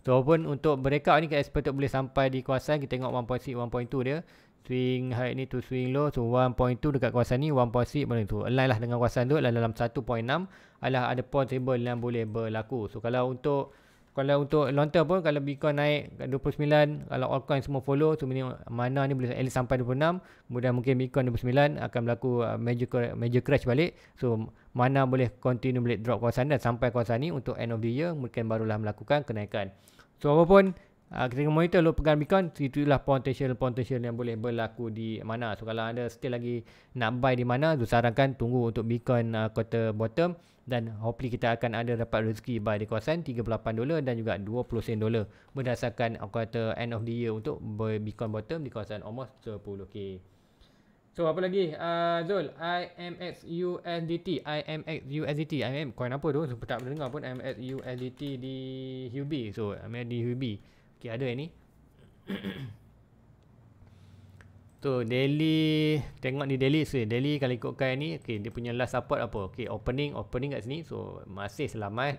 Speaker 1: So walaupun untuk breakout ni kita expect boleh sampai di kawasan kita tengok 1.6 1.2 dia swing high ni to swing low so 1.2 dekat kawasan ni 1.6 mana tu align lah dengan kawasan tu dalam 1.6 adalah ada possible yang boleh berlaku. So kalau untuk kalau untuk long term pun kalau Bitcoin naik 29 kalau altcoin semua follow so ini mana ni boleh at least sampai 26 kemudian mungkin Bitcoin 29 akan berlaku uh, major major crash balik so mana boleh continue boleh drop kawasan dan sampai kawasan ni untuk end of the year mungkin barulah melakukan kenaikan so apa pun uh, kita kena monitor low pegamicon itulah potential potential yang boleh berlaku di mana so kalau anda still lagi nak buy di mana tu sarankan tunggu untuk bitcoin uh, ah, quarter bottom dan hopefully kita akan ada dapat rezeki buy di kawasan 38 dolar dan juga 20 sen dolar berdasarkan quarter end of the year untuk buy bitcoin bottom di kawasan almost 10k So apa lagi? Uh, Zul, IMX USDT, IMX USDT, IMX coin apa tu? So, tak pernah dengar pun IMX USDT di Hubi. So, IMX di Hubi. Okay, ada yang ni. (coughs) tu daily tengok ni daily sini daily kalau ikutkan ni okey dia punya last support apa okey opening opening kat sini so masih selamat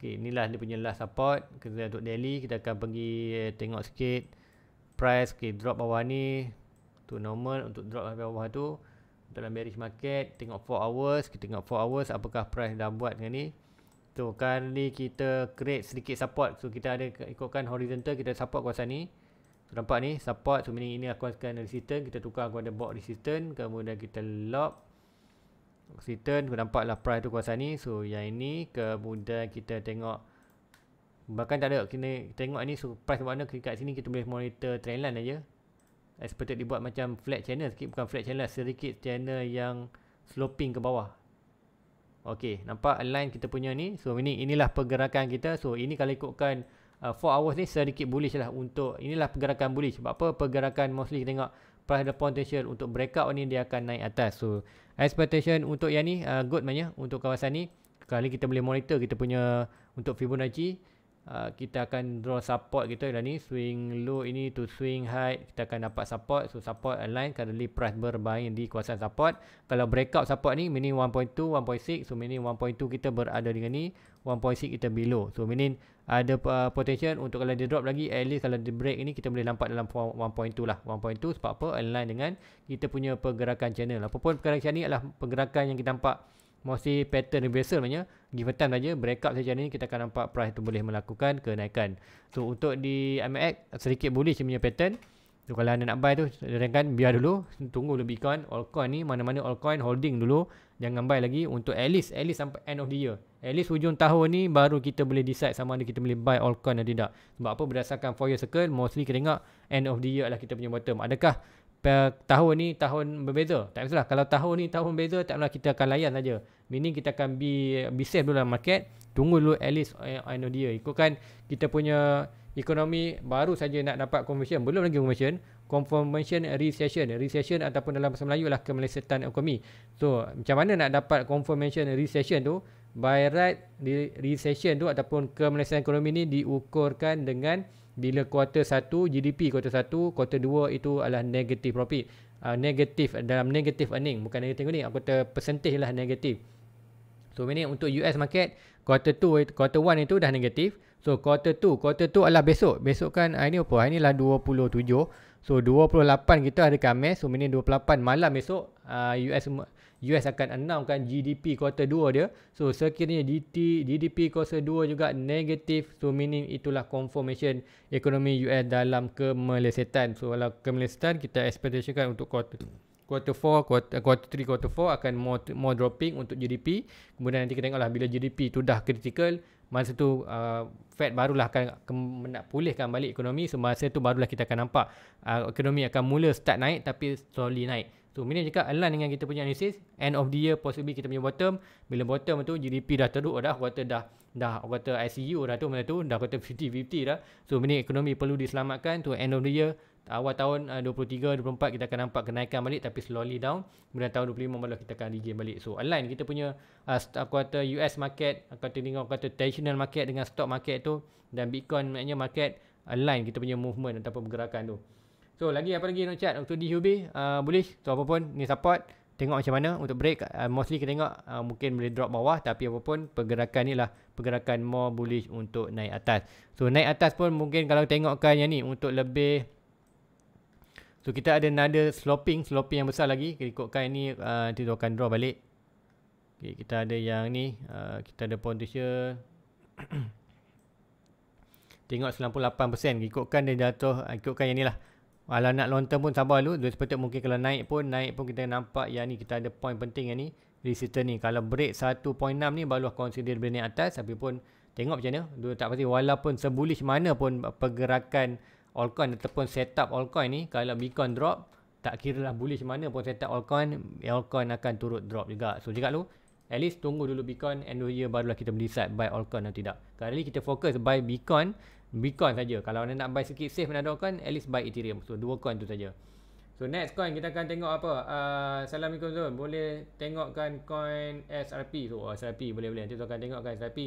Speaker 1: okey inilah dia punya last support kita untuk daily kita akan pergi eh, tengok sikit price okey drop bawah ni tu normal untuk drop sampai bawah tu dalam bearish market tengok 4 hours kita tengok 4 hours apakah price dah buat dengan ni tu kali kita create sedikit support so kita ada ikutkan horizontal kita support kuasa ni so, nampak ni support so meaning ini aku akan resistance kita tukar aku ada box resistance kemudian kita lock resistance nampak lah price tu kawasan ni so yang ini kemudian kita tengok bahkan tak ada kena tengok ni so price mana kat sini kita boleh monitor trendline aja expected dibuat macam flat channel sikit bukan flat channel lah, sedikit channel yang sloping ke bawah Okey, nampak align kita punya ni. So ini inilah pergerakan kita. So ini kalau ikutkan 4 uh, hours ni sedikit bullish lah untuk inilah pergerakan bullish. Sebab apa? Pergerakan mostly kita tengok price ada potential untuk breakout ni dia akan naik atas. So expectation untuk yang ni uh, good maknanya untuk kawasan ni. Kali kita boleh monitor kita punya untuk Fibonacci. Ah, kita akan draw support kita dah ni swing low ini to swing high kita akan dapat support so support align currently price berbaring di kawasan support kalau breakout support ni meaning 1.2 1.6 so meaning 1.2 kita berada dengan ni 1.6 kita below so meaning ada uh, potential untuk kalau dia drop lagi at least kalau dia break ni kita boleh nampak dalam 1.2 lah 1.2 sebab apa align dengan kita punya pergerakan channel lah. apapun pergerakan channel ni adalah pergerakan yang kita nampak mesti pattern reversal maknanya give a time saja break up saja ni kita akan nampak price tu boleh melakukan kenaikan so untuk di MX sedikit boleh punya pattern so kalau anda nak buy tu kan biar dulu tunggu lebih kan coin ni mana-mana all coin holding dulu jangan buy lagi untuk at least at least sampai end of the year at least hujung tahun ni baru kita boleh decide sama ada kita boleh buy all coin atau tidak sebab apa berdasarkan four year circle mostly kita tengok end of the year lah kita punya bottom adakah tahun ni tahun berbeza tak masalah kalau tahun ni tahun berbeza tak masalah kita akan layan saja meaning kita akan be, be safe dulu dalam market tunggu dulu at least eh, I, know dia ikutkan kita punya ekonomi baru saja nak dapat confirmation. belum lagi confirmation. confirmation recession recession ataupun dalam bahasa Melayu lah kemelesetan ekonomi so macam mana nak dapat confirmation recession tu by right recession tu ataupun kemelesetan ekonomi ni diukurkan dengan bila kuarter 1 GDP kuarter 1 kuarter 2 itu adalah negative profit uh, negative dalam negative earning bukan negative earning kuarter percentage lah negatif. so ini untuk US market kuarter 2 kuarter 1 itu dah negatif. so kuarter 2 kuarter 2 adalah besok besok kan ah, ini apa ini lah 27 so 28 kita ada Khamis so ini 28 malam besok uh, ah, US US akan announcekan GDP kuarter 2 dia. So sekiranya GDP, GDP kuarter 2 juga negatif. So meaning itulah confirmation ekonomi US dalam kemelesetan. So kalau kemelesetan kita expectationkan untuk kuarter quarter 4, quarter 3, quarter 4 akan more, more dropping untuk GDP. Kemudian nanti kita tengoklah bila GDP tu dah critical, masa tu uh, Fed barulah akan nak pulihkan balik ekonomi. So masa tu barulah kita akan nampak uh, ekonomi akan mula start naik tapi slowly naik. So minimum cakap align dengan kita punya analysis end of the year possibly kita punya bottom bila bottom tu GDP dah teruk dah quarter dah dah quarter ICU dah tu macam tu dah quarter 50-50 dah. So minimum ekonomi perlu diselamatkan tu end of the year awal tahun uh, 23 24 kita akan nampak kenaikan balik tapi slowly down kemudian tahun 25 malah kita akan regain balik so align kita punya uh, quarter US market quarter tengok quarter traditional market dengan stock market tu dan bitcoin maknanya market align kita punya movement ataupun pergerakan tu So lagi apa lagi nak chat untuk di Hubei uh, ah, boleh tu so, apa pun ni support tengok macam mana untuk break uh, mostly kita tengok uh, mungkin boleh drop bawah tapi apa pun pergerakan ni lah pergerakan more bullish untuk naik atas. So naik atas pun mungkin kalau tengokkan yang ni untuk lebih So kita ada nada sloping, sloping yang besar lagi. Kita ikutkan ini, uh, nanti tu akan draw balik. Okay, kita ada yang ni, uh, kita ada potential. (clears throat) Tengok 98%, ikutkan dia jatuh, ikutkan yang ni lah. Kalau nak long term pun sabar dulu. Dua sepetik mungkin kalau naik pun. Naik pun kita nampak yang ni kita ada point penting yang ni. di Resistance ni. Kalau break 1.6 ni baru consider beli naik atas. Tapi pun tengok macam mana. Dua tak pasti. Walaupun sebullish mana pun pergerakan altcoin ataupun setup altcoin ni. Kalau Bitcoin drop. Tak kira lah bullish mana pun setup altcoin. Altcoin akan turut drop juga. So cakap dulu. At least tunggu dulu Bitcoin. End of year barulah kita beli buy altcoin atau tidak. Kali ni kita fokus buy Bitcoin. Bitcoin saja. Kalau anda nak buy sikit safe menado coin, at least buy Ethereum. So dua coin tu saja. So next coin kita akan tengok apa? Uh, Assalamualaikum Zul. Boleh tengokkan coin SRP. So oh, SRP boleh boleh. Nanti tu akan tengokkan SRP.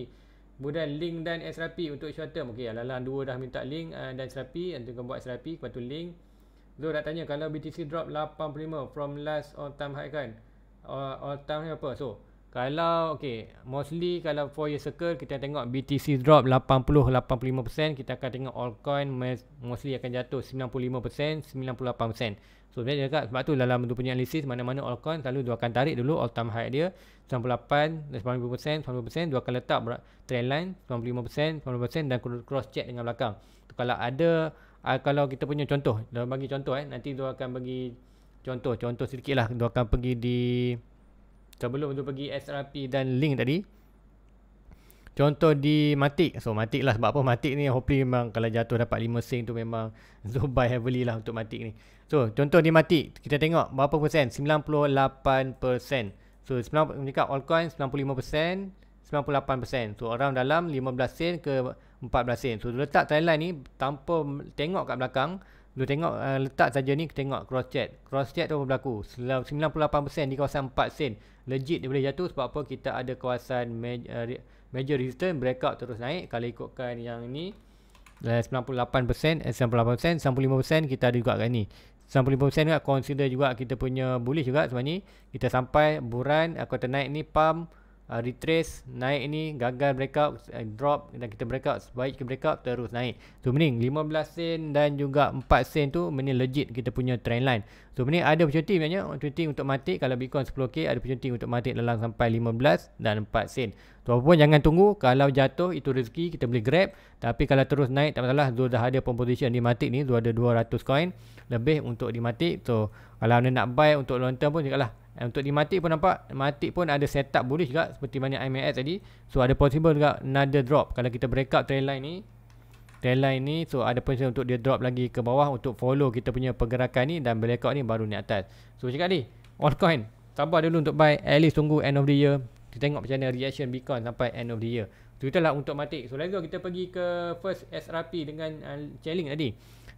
Speaker 1: Kemudian link dan SRP untuk short term. Okey, Alalan dua dah minta link uh, dan SRP. Nanti akan buat SRP. Lepas tu link. Zul nak tanya kalau BTC drop 85 from last all time high kan? All, ah, all time ni apa? So kalau okay, mostly kalau four year circle kita tengok BTC drop 80-85% kita akan tengok altcoin mostly akan jatuh 95% 98% So dia dekat, sebab tu dalam tu punya analisis mana-mana altcoin selalu dua akan tarik dulu all time high dia 98% 90% dua akan letak trend line 95% 90% dan cross check dengan belakang tu Kalau ada ah, kalau kita punya contoh dia bagi contoh eh nanti dua akan bagi contoh contoh sedikit lah dia akan pergi di sebelum tu pergi SRP dan link tadi contoh di matik, so matik lah sebab apa Matic ni hopefully memang kalau jatuh dapat 5 sen tu memang (laughs) so buy heavily lah untuk matik ni so contoh di matik kita tengok berapa persen 98% so 90, mereka all coin 95% 98% so orang dalam 15 sen ke 14 sen so letak timeline ni tanpa tengok kat belakang Lu tengok uh, letak saja ni tengok cross check. Cross check tu apa berlaku? 98% di kawasan 4 sen. Legit dia boleh jatuh sebab apa? Kita ada kawasan major, uh, eh, major resistance breakout terus naik kalau ikutkan yang ni. 98%, 98%, 95% kita ada juga kat ni. 95% juga consider juga kita punya bullish juga sebenarnya. Kita sampai buran aku eh, ternaik ni pump uh, retrace naik ni gagal breakout uh, drop dan kita breakout sebaik ke breakout terus naik so mending 15 sen dan juga 4 sen tu mending legit kita punya trend line so mending ada opportunity maknanya opportunity untuk mati kalau bitcoin 10k ada opportunity untuk mati dalam sampai 15 dan 4 sen tu so, apa jangan tunggu kalau jatuh itu rezeki kita boleh grab tapi kalau terus naik tak masalah Zul dah ada position di matik ni Zul ada 200 coin lebih untuk di matik so kalau anda nak buy untuk long term pun cakap lah untuk di Matic pun nampak Matic pun ada setup bullish juga Seperti mana IMAX tadi So ada possible juga another drop Kalau kita break out trend line ni Trend line ni So ada possible untuk dia drop lagi ke bawah Untuk follow kita punya pergerakan ni Dan breakout ni baru ni atas So cakap ni All coin Sabar dulu untuk buy At least tunggu end of the year Kita tengok macam mana reaction Bitcoin Sampai end of the year So itulah untuk Matic So lagi kita pergi ke First SRP dengan uh, challenge tadi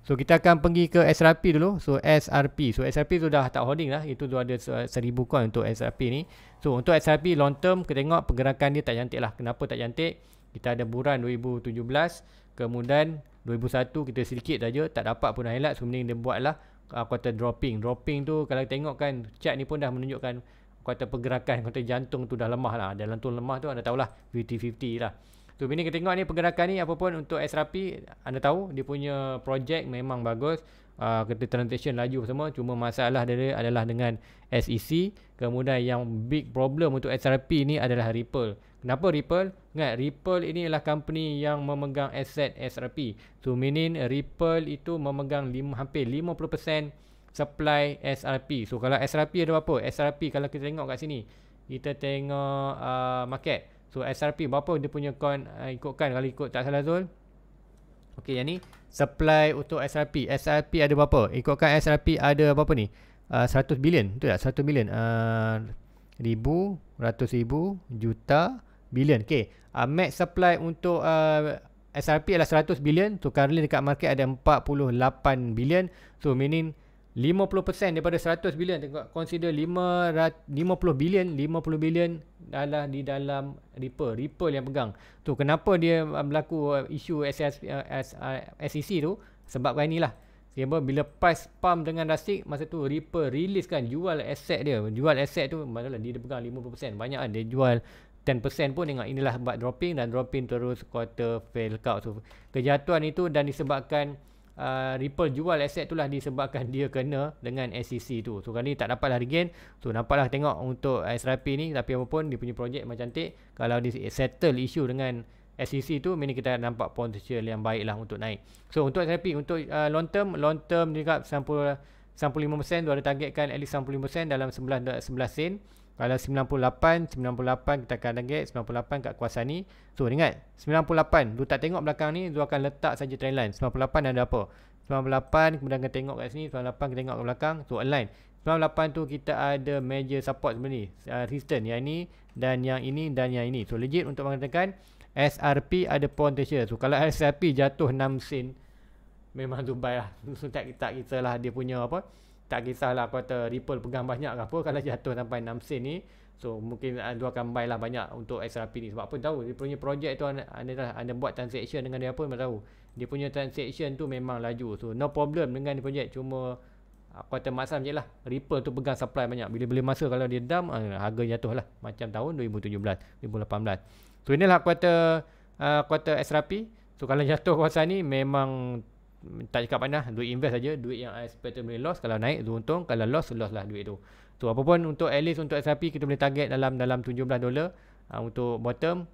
Speaker 1: So kita akan pergi ke SRP dulu. So SRP. So SRP tu dah tak holding lah. Itu tu ada seribu coin untuk SRP ni. So untuk SRP long term kita tengok pergerakan dia tak cantik lah. Kenapa tak cantik? Kita ada buran 2017. Kemudian 2001 kita sedikit saja. Tak dapat pun highlight. So mending dia buat lah. Kuartal ah, dropping. Dropping tu kalau tengok kan chart ni pun dah menunjukkan kuartal pergerakan. Kuartal jantung tu dah lemah lah. Dalam tu lemah tu anda tahulah lah. 50 -50 lah. Tu bini kita tengok ni pergerakan ni apa pun untuk SRP anda tahu dia punya projek memang bagus. Uh, kereta transition laju semua cuma masalah dia adalah dengan SEC kemudian yang big problem untuk SRP ni adalah Ripple kenapa Ripple? ingat Ripple ini ialah company yang memegang aset SRP so meaning Ripple itu memegang lima, hampir 50% supply SRP so kalau SRP ada apa? SRP kalau kita tengok kat sini kita tengok uh, market So SRP berapa dia punya coin uh, ikutkan kalau ikut tak salah Zul. Okey yang ni supply untuk SRP. SRP ada berapa? Ikutkan SRP ada apa ni? Uh, 100 bilion betul tak? 1 bilion. Uh, ribu, ratus ribu, juta, bilion. Okey. Uh, max supply untuk uh, SRP adalah 100 bilion. So currently dekat market ada 48 bilion. So meaning 50% daripada 100 bilion tengok consider 5 50 bilion 50 bilion adalah di dalam Ripple Ripple yang pegang tu kenapa dia um, berlaku uh, isu SEC uh, uh, tu sebab kan inilah sebab bila pas pump dengan Rastik masa tu Ripple release kan jual aset dia jual aset tu maksudnya dia pegang 50% banyak ada kan, dia jual 10% pun dengan inilah buat dropping dan dropping terus quarter fail kau tu kejatuhan itu dan disebabkan uh, Ripple jual aset tu lah disebabkan dia kena dengan SEC tu. So kali ni tak dapat lah regain. So nampaklah tengok untuk SRP ni tapi apa pun dia punya projek macam cantik. Kalau dia settle isu dengan SEC tu mini kita nampak potential yang baik lah untuk naik. So untuk SRP untuk uh, long term, long term juga sampul 95% tu ada targetkan at least 95% dalam 11 11 sen. Kalau 98, 98 kita akan target 98 kat kuasa ni. So ingat, 98. Lu tak tengok belakang ni, lu akan letak saja trend line. 98 ada apa? 98 kemudian kita tengok kat sini, 98 kita tengok kat belakang, so align. 98 tu kita ada major support sebenarnya. Uh, resistance yang ini dan yang ini dan yang ini. So legit untuk mengatakan SRP ada potential. So kalau SRP jatuh 6 sen memang tu baik lah. (laughs) tak kita lah dia punya apa? tak kisahlah kata Ripple pegang banyak ke apa kalau jatuh sampai 6 sen ni so mungkin anda ah, akan buy lah banyak untuk XRP ni sebab apa tahu dia punya projek tu anda, anda, anda buat transaction dengan dia pun tahu dia punya transaction tu memang laju so no problem dengan dia projek cuma aku kata masam je lah Ripple tu pegang supply banyak bila boleh masa kalau dia dump uh, ah, harga jatuh lah macam tahun 2017 2018 so inilah aku kata uh, aku kata XRP so kalau jatuh kawasan ni memang tak cakap panah lah. duit invest saja duit yang I expect boleh loss kalau naik tu untung kalau loss loss lah duit tu tu apa pun untuk at least untuk SRP kita boleh target dalam dalam 17 dolar uh, untuk bottom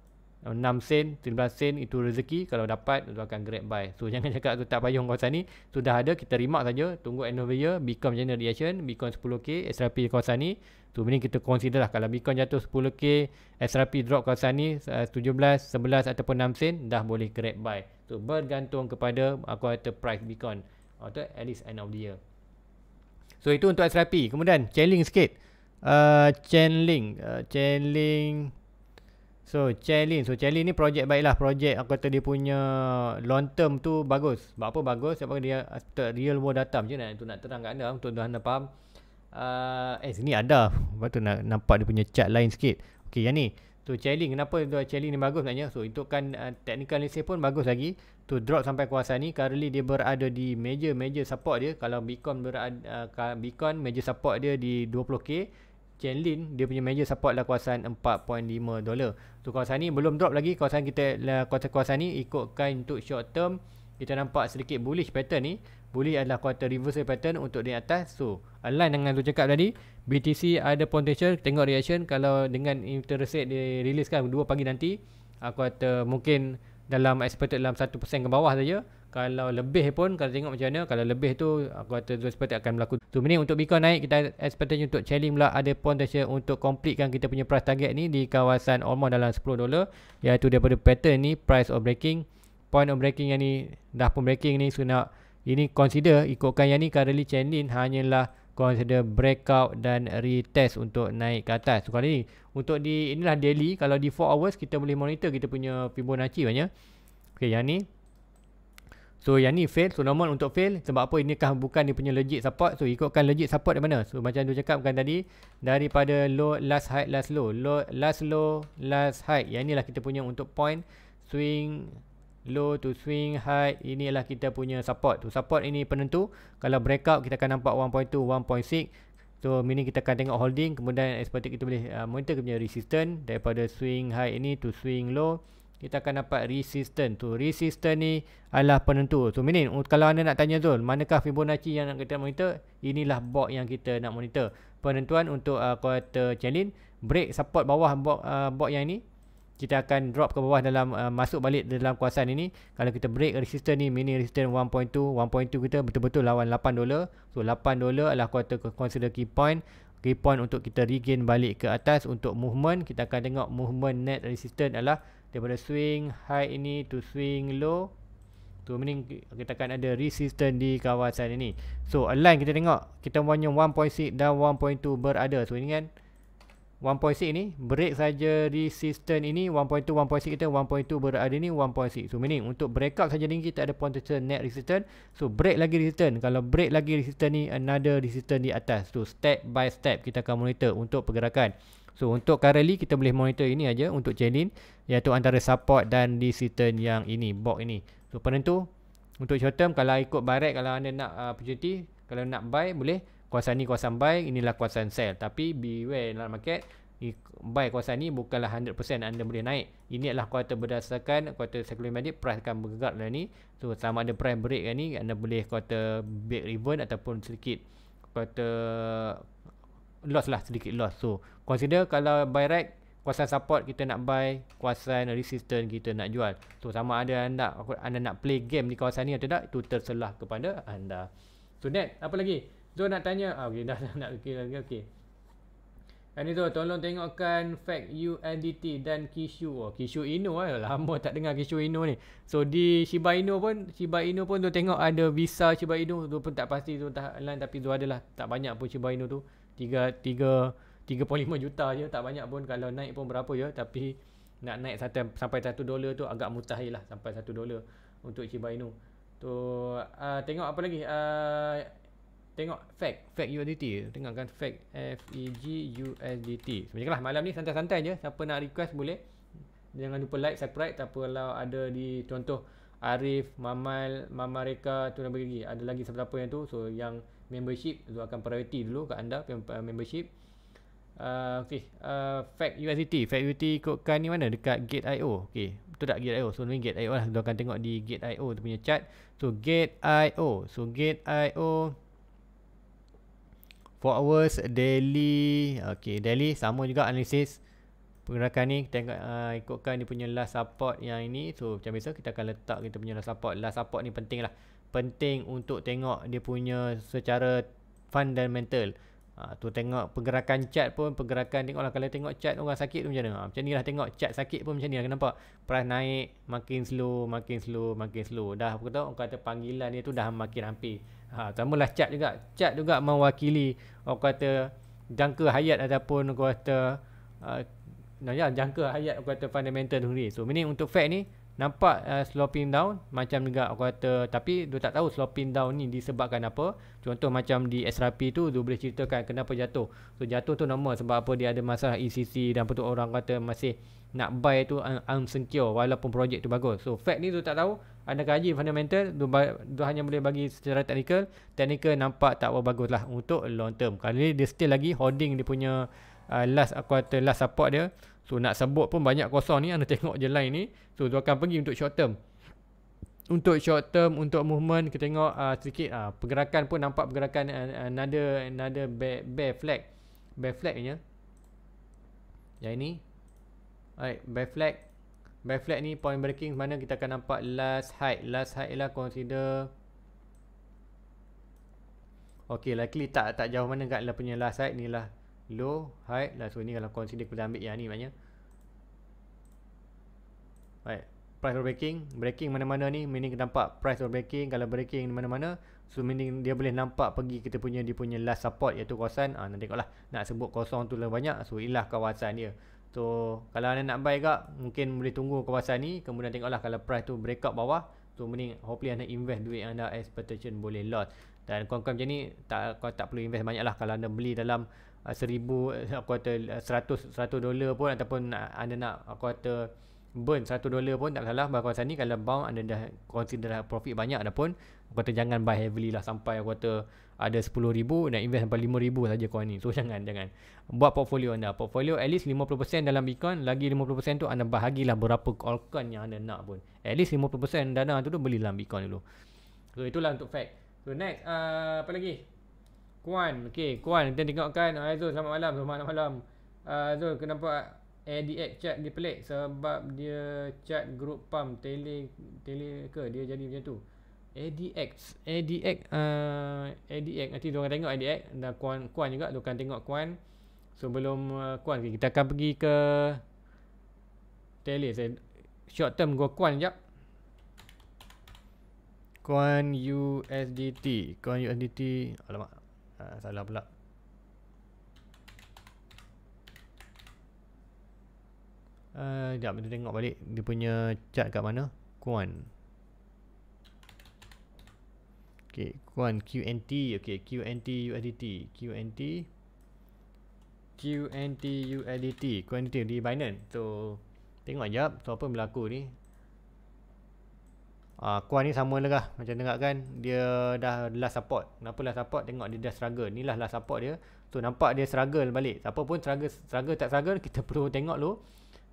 Speaker 1: 6 sen 17 sen itu rezeki kalau dapat tu akan great buy so (laughs) jangan cakap tu tak payung kawasan ni sudah ada kita remark saja tunggu end of the year Bitcoin channel reaction Bitcoin 10k SRP kawasan ni tu so, kita consider lah kalau Bitcoin jatuh 10k SRP drop kawasan ni uh, 17 11 ataupun 6 sen dah boleh great buy So bergantung kepada aku kata price Bitcoin atau oh, at least end of the year. So itu untuk SRP. Kemudian Chainlink sikit. Uh, Chainlink. Uh, Chainlink. So Chainlink. So Chainlink ni projek baik lah Projek aku kata dia punya long term tu bagus. Sebab apa bagus? Sebab dia aspect real world data macam mana? Itu nak terang kat anda untuk anda faham. Uh, eh sini ada. Lepas tu nak nampak dia punya chart lain sikit. Okay yang ni tu Chelling, kenapa tu Chelling ni bagus sebenarnya so itu kan uh, technical analysis pun bagus lagi tu drop sampai kuasa ni currently dia berada di major major support dia kalau Bitcoin berada, uh, Bitcoin major support dia di 20k Chainlin dia punya major support lah kawasan 4.5 dolar. Tu kawasan ni belum drop lagi. Kawasan kita lah kawasan, kawasan ni ikutkan untuk short term. Kita nampak sedikit bullish pattern ni. Bullish adalah quarter reversal pattern untuk di atas. So align dengan tu cakap tadi. BTC ada potential tengok reaction kalau dengan interest rate diriliskan 2 pagi nanti aku kata mungkin dalam expected dalam 1% ke bawah saja kalau lebih pun kalau tengok macam mana kalau lebih tu aku kata dua seperti akan berlaku tu so, untuk Bitcoin naik kita expected untuk challenge pula ada potential untuk completekan kita punya price target ni di kawasan almost dalam 10 dolar iaitu daripada pattern ni price of breaking point of breaking yang ni dah pun breaking ni so ini consider ikutkan yang ni currently challenge hanyalah 1.1 consider breakout dan retest untuk naik ke atas. So, kali ni untuk di inilah daily kalau di 4 hours kita boleh monitor kita punya Fibonacci banyak. Okey yang ni. So yang ni fail. So normal untuk fail sebab apa ini kah bukan dia punya legit support. So ikutkan legit support dari mana. So macam tu cakap kan tadi daripada low last high last low. Low last low last high. Yang inilah kita punya untuk point swing low to swing high inilah kita punya support tu support ini penentu kalau breakout kita akan nampak 1.2 1.6 so meaning kita akan tengok holding kemudian seperti kita boleh uh, monitor kita punya resistance daripada swing high ini to swing low kita akan dapat resistance tu resistance ni adalah penentu so meaning kalau anda nak tanya Zul manakah Fibonacci yang nak kita monitor inilah box yang kita nak monitor penentuan untuk uh, quarter challenge break support bawah box uh, yang ini kita akan drop ke bawah dalam uh, masuk balik dalam kuasaan ini kalau kita break resistance ni mini resistance 1.2 1.2 kita betul-betul lawan 8 dolar so 8 dolar adalah quarter consider key point key point untuk kita regain balik ke atas untuk movement kita akan tengok movement net resistance adalah daripada swing high ini to swing low tu so, meaning kita akan ada resistance di kawasan ini so align kita tengok kita punya 1.6 dan 1.2 berada so ini kan 1.6 ni break saja resistance ini 1.2 1.6 kita 1.2 berada ni 1.6 so meaning untuk break breakout saja ni kita ada potential net resistance so break lagi resistance kalau break lagi resistance ni another resistance di atas so step by step kita akan monitor untuk pergerakan so untuk currently kita boleh monitor ini aja untuk chain iaitu antara support dan resistance yang ini box ini so penentu untuk short term kalau ikut barek kalau anda nak uh, opportunity kalau nak buy boleh Kuasa ni kawasan buy, inilah kuasa sell. Tapi beware dalam market, buy kuasa ni bukanlah 100% anda boleh naik. Ini adalah kuartal berdasarkan kuartal sekulim tadi, price akan bergerak dalam ni. So, sama ada price break kan ni, anda boleh kuartal break reward ataupun sedikit kuartal loss lah, sedikit loss. So, consider kalau buy right, kuasa support kita nak buy, kuasa resistance kita nak jual. So sama ada anda anda nak play game di kawasan ni atau tidak, itu terselah kepada anda. So next, apa lagi? Zul nak tanya ah, okay, (laughs) dah, dah nak okay, lagi. okay. Dan itu tolong tengokkan fact UNDT dan Kishu. Oh, Kishu Inu eh. Lama tak dengar Kishu Inu ni. So di Shiba Inu pun, Shiba Inu pun tu tengok ada visa Shiba Inu tu pun tak pasti tu tak lain tapi tu adalah tak banyak pun Shiba Inu tu. 3 3 3.5 juta je tak banyak pun kalau naik pun berapa je tapi nak naik satu, sampai 1 dolar tu agak mustahil lah sampai 1 dolar untuk Shiba Inu. Tu uh, tengok apa lagi? Uh, Tengok FEG FEG USDT Dengarkan FEG F-E-G USDT So macam lah malam ni santai-santai je Siapa nak request boleh Jangan lupa like, subscribe Tak apa kalau ada di contoh Arif, Mamal, Mamareka tu dan bagi Ada lagi siapa-siapa yang tu So yang membership tu akan priority dulu kat anda uh, Membership uh, Okay uh, FEG USDT FEG USDT ikutkan ni mana? Dekat gate.io Okay Betul tak gate.io? So ni gate.io lah Kita akan tengok di gate.io tu punya chart So gate.io So gate.io so, 4 hours daily okey daily sama juga analisis pergerakan ni tengok uh, ikutkan dia punya last support yang ini so macam biasa kita akan letak kita punya last support last support ni penting lah penting untuk tengok dia punya secara fundamental Ha, tu tengok pergerakan cat pun pergerakan tengoklah kalau tengok cat orang sakit tu macam mana ha, macam ni lah tengok cat sakit pun macam ni lah nampak price naik makin slow makin slow makin slow dah aku kata orang kata panggilan dia tu dah makin hampir ha, sama lah juga cat juga mewakili orang kata jangka hayat ataupun orang kata uh, ha, nah, ya, jangka hayat orang kata fundamental tu sendiri so ini untuk fact ni nampak uh, sloping down macam juga aku kata tapi dia tak tahu sloping down ni disebabkan apa contoh macam di SRP tu dia boleh ceritakan kenapa jatuh so jatuh tu normal sebab apa dia ada masalah ECC dan betul orang kata masih nak buy tu unsecure uh, walaupun projek tu bagus so fact ni tu tak tahu anda kaji fundamental tu, hanya boleh bagi secara technical teknikal nampak tak bagus lah untuk long term kali ni dia still lagi holding dia punya uh, last aku kata last support dia So nak sebut pun banyak kosong ni anda tengok je line ni. So tu akan pergi untuk short term. Untuk short term untuk movement kita tengok uh, sedikit uh, pergerakan pun nampak pergerakan uh, another another bear, bear flag. Bear flag nya. Yang ini. Alright, bear flag. Bear flag ni point breaking mana kita akan nampak last high. Last high ialah consider Okay, likely tak tak jauh mana kat lah punya last side ni lah low, high lah. So ni kalau consider kita ambil yang ni maknanya. Right. Price or breaking, breaking mana-mana ni meaning nampak price or breaking kalau breaking di mana-mana so meaning dia boleh nampak pergi kita punya dia punya last support iaitu kawasan ah ha, nanti tengoklah nak sebut kosong tu lebih banyak so ilah kawasan dia. So kalau anda nak buy gak mungkin boleh tunggu kawasan ni kemudian tengoklah kalau price tu break up bawah so meaning hopefully anda invest duit anda expectation boleh lot dan kawan-kawan macam ni tak kau tak perlu invest banyak lah kalau anda beli dalam Ah, seribu eh, aku kata eh, seratus seratus dolar pun ataupun ah, anda nak aku kata burn satu dolar pun tak salah bahawa kawasan ni kalau bound anda dah consider profit banyak dah pun aku kata jangan buy heavily lah sampai aku kata ada sepuluh ribu nak invest sampai lima ribu saja kawan ni so (laughs) jangan jangan buat portfolio anda portfolio at least lima puluh persen dalam bitcoin lagi lima puluh persen tu anda bahagilah berapa all coin yang anda nak pun at least lima puluh persen dana tu tu beli dalam bitcoin dulu so itulah untuk fact so next uh, apa lagi Kuan, okey, Kuan kita tengokkan. Hai Zul, selamat malam. Selamat malam. Uh, Zul kenapa eh, ADX chat dia pelik sebab dia chat group pam tele tele ke dia jadi macam tu. ADX, ADX uh, ADX nanti dia orang tengok ADX dan Kuan Kuan juga dia akan tengok Kuan. Sebelum so, uh, ah, Kuan kita akan pergi ke tele saya short term gua Kuan jap. Kuan USDT, Kuan USDT. Alamak, Ah, salah pula uh, ah, sekejap kita tengok balik dia punya chart kat mana kuan Okay, kuan QNT okay, QNT UADT QNT QNT UADT QNT di Binance so tengok sekejap so apa berlaku ni Uh, ah, Kuan ni sama lah macam tengok kan dia dah last support kenapa last support tengok dia dah struggle ni lah last support dia so nampak dia struggle balik Apa pun struggle, struggle tak struggle (laughs) kita perlu tengok dulu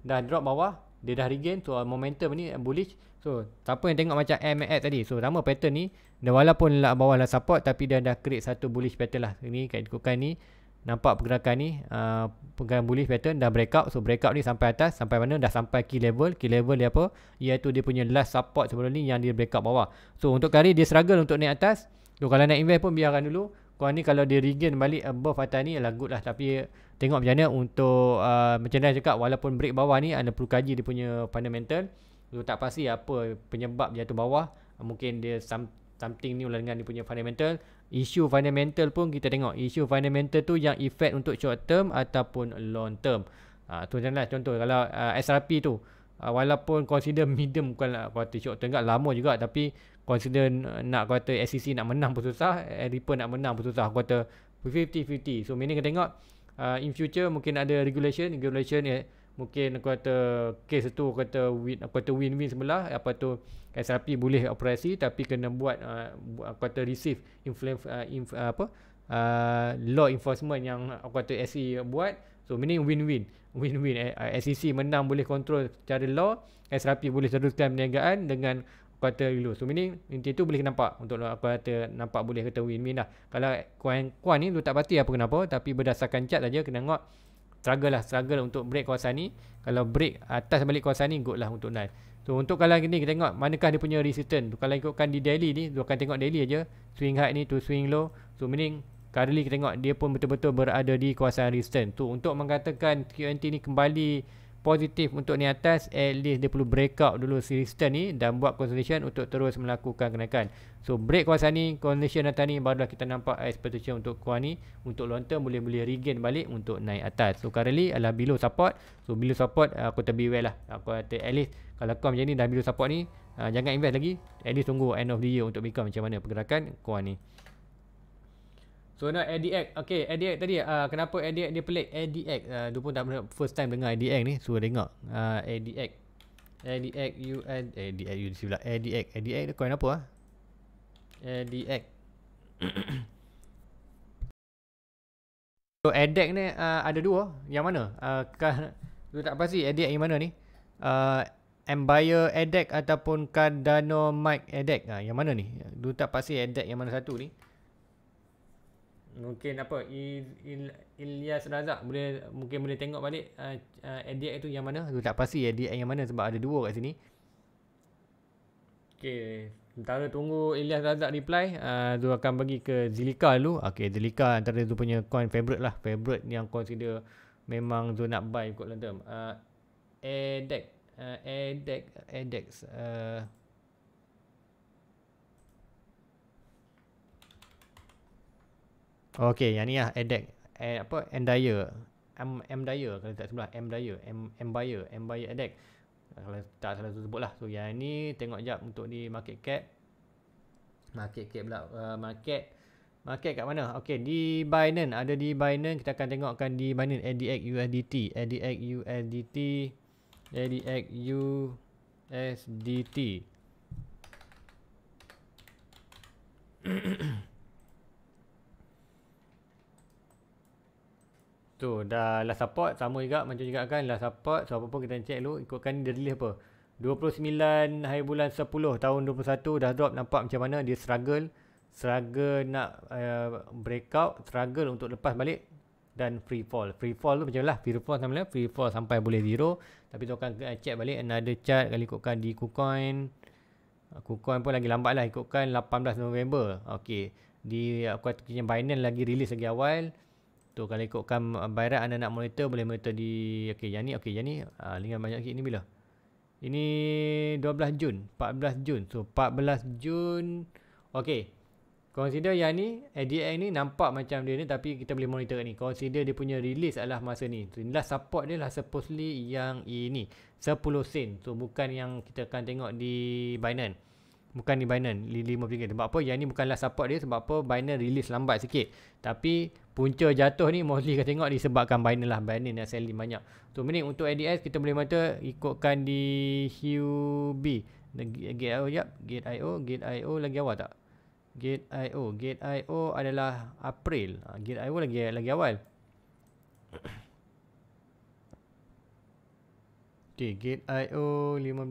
Speaker 1: dah drop bawah dia dah regain so ah, momentum ni bullish so apa yang tengok macam M and tadi so sama pattern ni dia walaupun lah bawah last support tapi dia dah create satu bullish pattern lah Ini kat ikutkan ni nampak pergerakan ni uh, pergerakan bullish pattern dah breakout so breakout ni sampai atas sampai mana dah sampai key level key level dia apa iaitu dia punya last support sebelum ni yang dia breakout bawah so untuk kali dia struggle untuk naik atas so kalau nak invest pun biarkan dulu kau ni kalau dia regain balik above atas ni lah good lah tapi tengok macam mana untuk uh, macam dah cakap walaupun break bawah ni anda perlu kaji dia punya fundamental so tak pasti apa penyebab jatuh bawah mungkin dia some something new lah dengan dia punya fundamental isu fundamental pun kita tengok isu fundamental tu yang effect untuk short term ataupun long term ah uh, tu janganlah contoh kalau uh, ah, SRP tu uh, walaupun consider medium bukan kuarter lah short term juga lama juga tapi consider nak kuarter SEC nak menang pun susah eh, Ripple nak menang pun susah kuarter 50-50 so meaning kita tengok uh, in future mungkin ada regulation regulation eh, mungkin aku kata kes itu aku kata win aku kata win win sebelah apa tu SRP boleh operasi tapi kena buat uh, aku kata receive influence uh, inf, uh, apa uh, law enforcement yang aku kata SE buat so meaning win win win win eh, uh, SEC menang boleh kontrol secara law SRP boleh teruskan perniagaan dengan aku kata dulu so meaning inti tu boleh nampak untuk aku kata nampak boleh kata win win lah kalau kuan kuan ni tu tak pasti apa kenapa tapi berdasarkan chat saja kena tengok struggle lah struggle untuk break kawasan ni kalau break atas balik kawasan ni good lah untuk naik so untuk kalau ni kita tengok manakah dia punya resistance kalau ikutkan di daily ni dia akan tengok daily aja swing high ni to swing low so meaning currently kita tengok dia pun betul-betul berada di kawasan resistance tu untuk mengatakan QNT ni kembali positif untuk ni atas at least dia perlu break out dulu resistance ni dan buat consolidation untuk terus melakukan kenaikan. So break kawasan ni, consolidation atas ni barulah kita nampak expectation untuk kuah ni untuk long term boleh-boleh regain balik untuk naik atas. So currently adalah below support. So below support uh, aku tak beware lah. Aku kata at least kalau kau macam ni dah below support ni, uh, jangan invest lagi. At least tunggu end of the year untuk become macam mana pergerakan kuah ni. So nak ADX. Okay, ADX tadi. Uh, kenapa ADX dia pelik? ADX. Uh, ah, pun tak pernah first time dengar ADX ni. Suruh dengar. Uh, ADX. ADX UN. ADX UN. Sila. ADX. ADX ni coin apa? Ha? Ah? ADX. (coughs) so ADX ni uh, ada dua. Yang mana? Uh, tu kan, (laughs) tak pasti ADX yang mana ni? Uh, Empire ADX ataupun Cardano Mike ADX. Uh, yang mana ni? Tu tak pasti ADX yang mana satu ni mungkin apa Il, Il, Razak boleh mungkin boleh tengok balik uh, ADX uh, tu yang mana aku tak pasti ADX yang mana sebab ada dua kat sini Okay sementara tunggu Ilyas Razak reply uh, tu akan bagi ke Zilika dulu Okay Zilika antara tu punya coin favorite lah favorite yang consider memang tu nak buy kot long term uh, ADX uh, ADX ADX uh, Okay, yang ni lah adek eh, apa M Daya. M M Daya kalau tak sebelah M Daya, M M Buyer, M Buyer adek. Kalau tak salah tu sebutlah. So yang ni tengok jap untuk di market cap. Market cap pula uh, market market kat mana? Okay, di Binance ada di Binance kita akan tengokkan di Binance ADX USDT, ADX USDT, ADX USDT. (coughs) (coughs) tu dah last support sama juga macam juga kan last support so apa pun kita check dulu ikutkan dia release apa 29 hari bulan 10 tahun 21 dah drop nampak macam mana dia struggle struggle nak uh, eh, out, struggle untuk lepas balik dan free fall free fall tu macam lah free fall sama lah free fall sampai boleh zero tapi tu akan eh, check balik another chart kali ikutkan di KuCoin KuCoin pun lagi lambat lah ikutkan 18 November ok di aku kata Binance lagi release lagi awal Tu kalau ikutkan uh, bayaran anda nak monitor boleh monitor di okey yang ni okey yang ni ah uh, ha, dengan banyak sikit ni bila? Ini 12 Jun, 14 Jun. So 14 Jun okey. Consider yang ni ADX ni nampak macam dia ni tapi kita boleh monitor kat ni. Consider dia punya release adalah masa ni. So, last support dia lah supposedly yang ini 10 sen. So bukan yang kita akan tengok di Binance. Bukan di Binance, RM50. Sebab apa? Yang ni bukanlah support dia sebab apa? Binance release lambat sikit. Tapi punca jatuh ni mostly kita tengok disebabkan binance lah binance dan selling banyak tu minit untuk ADS kita boleh mata ikutkan di HUB gate IO jap gate IO gate IO lagi awal tak gate IO gate IO adalah April ha, gate IO lagi lagi awal Okay, gate IO 15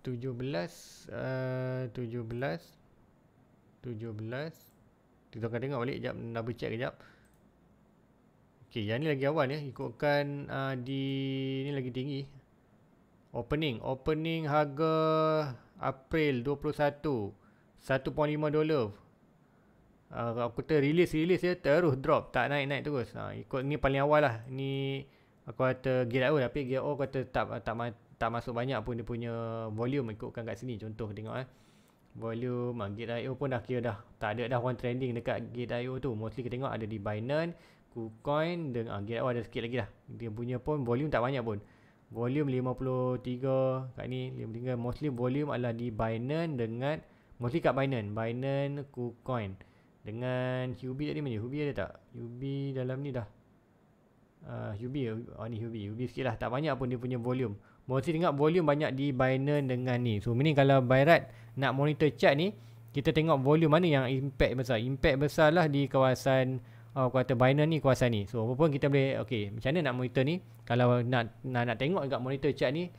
Speaker 1: 17 uh, 17 17 kita akan tengok balik sekejap. Double check sekejap. Okay. Yang ni lagi awal ya. Ikutkan uh, di... Ni lagi tinggi. Opening. Opening harga April 21. 1.5 dolar. Uh, aku kata release-release ya. Terus drop. Tak naik-naik terus. Uh, ikut ni paling awal lah. Ni aku kata gear O. Tapi gear O kata tak, tak, tak masuk banyak pun dia punya volume. Ikutkan kat sini. Contoh tengok eh. Uh volume uh, ah, Gate.io pun dah kira dah tak ada dah orang trending dekat Gate.io tu mostly kita tengok ada di Binance KuCoin dan uh, Gate.io ada sikit lagi lah dia punya pun volume tak banyak pun volume 53 kat ni 53 mostly volume adalah di Binance dengan mostly kat Binance Binance KuCoin dengan UB tadi mana UB ada tak UB dalam ni dah uh, Hubi, oh ni Hubi. Hubi sikit lah tak banyak pun dia punya volume mostly tengok volume banyak di Binance dengan ni so meaning kalau Binance nak monitor chart ni kita tengok volume mana yang impact besar impact besar lah di kawasan uh, kuartal binary ni kuasa ni so apa pun kita boleh okey macam mana nak monitor ni kalau nak nak, nak tengok dekat monitor chart ni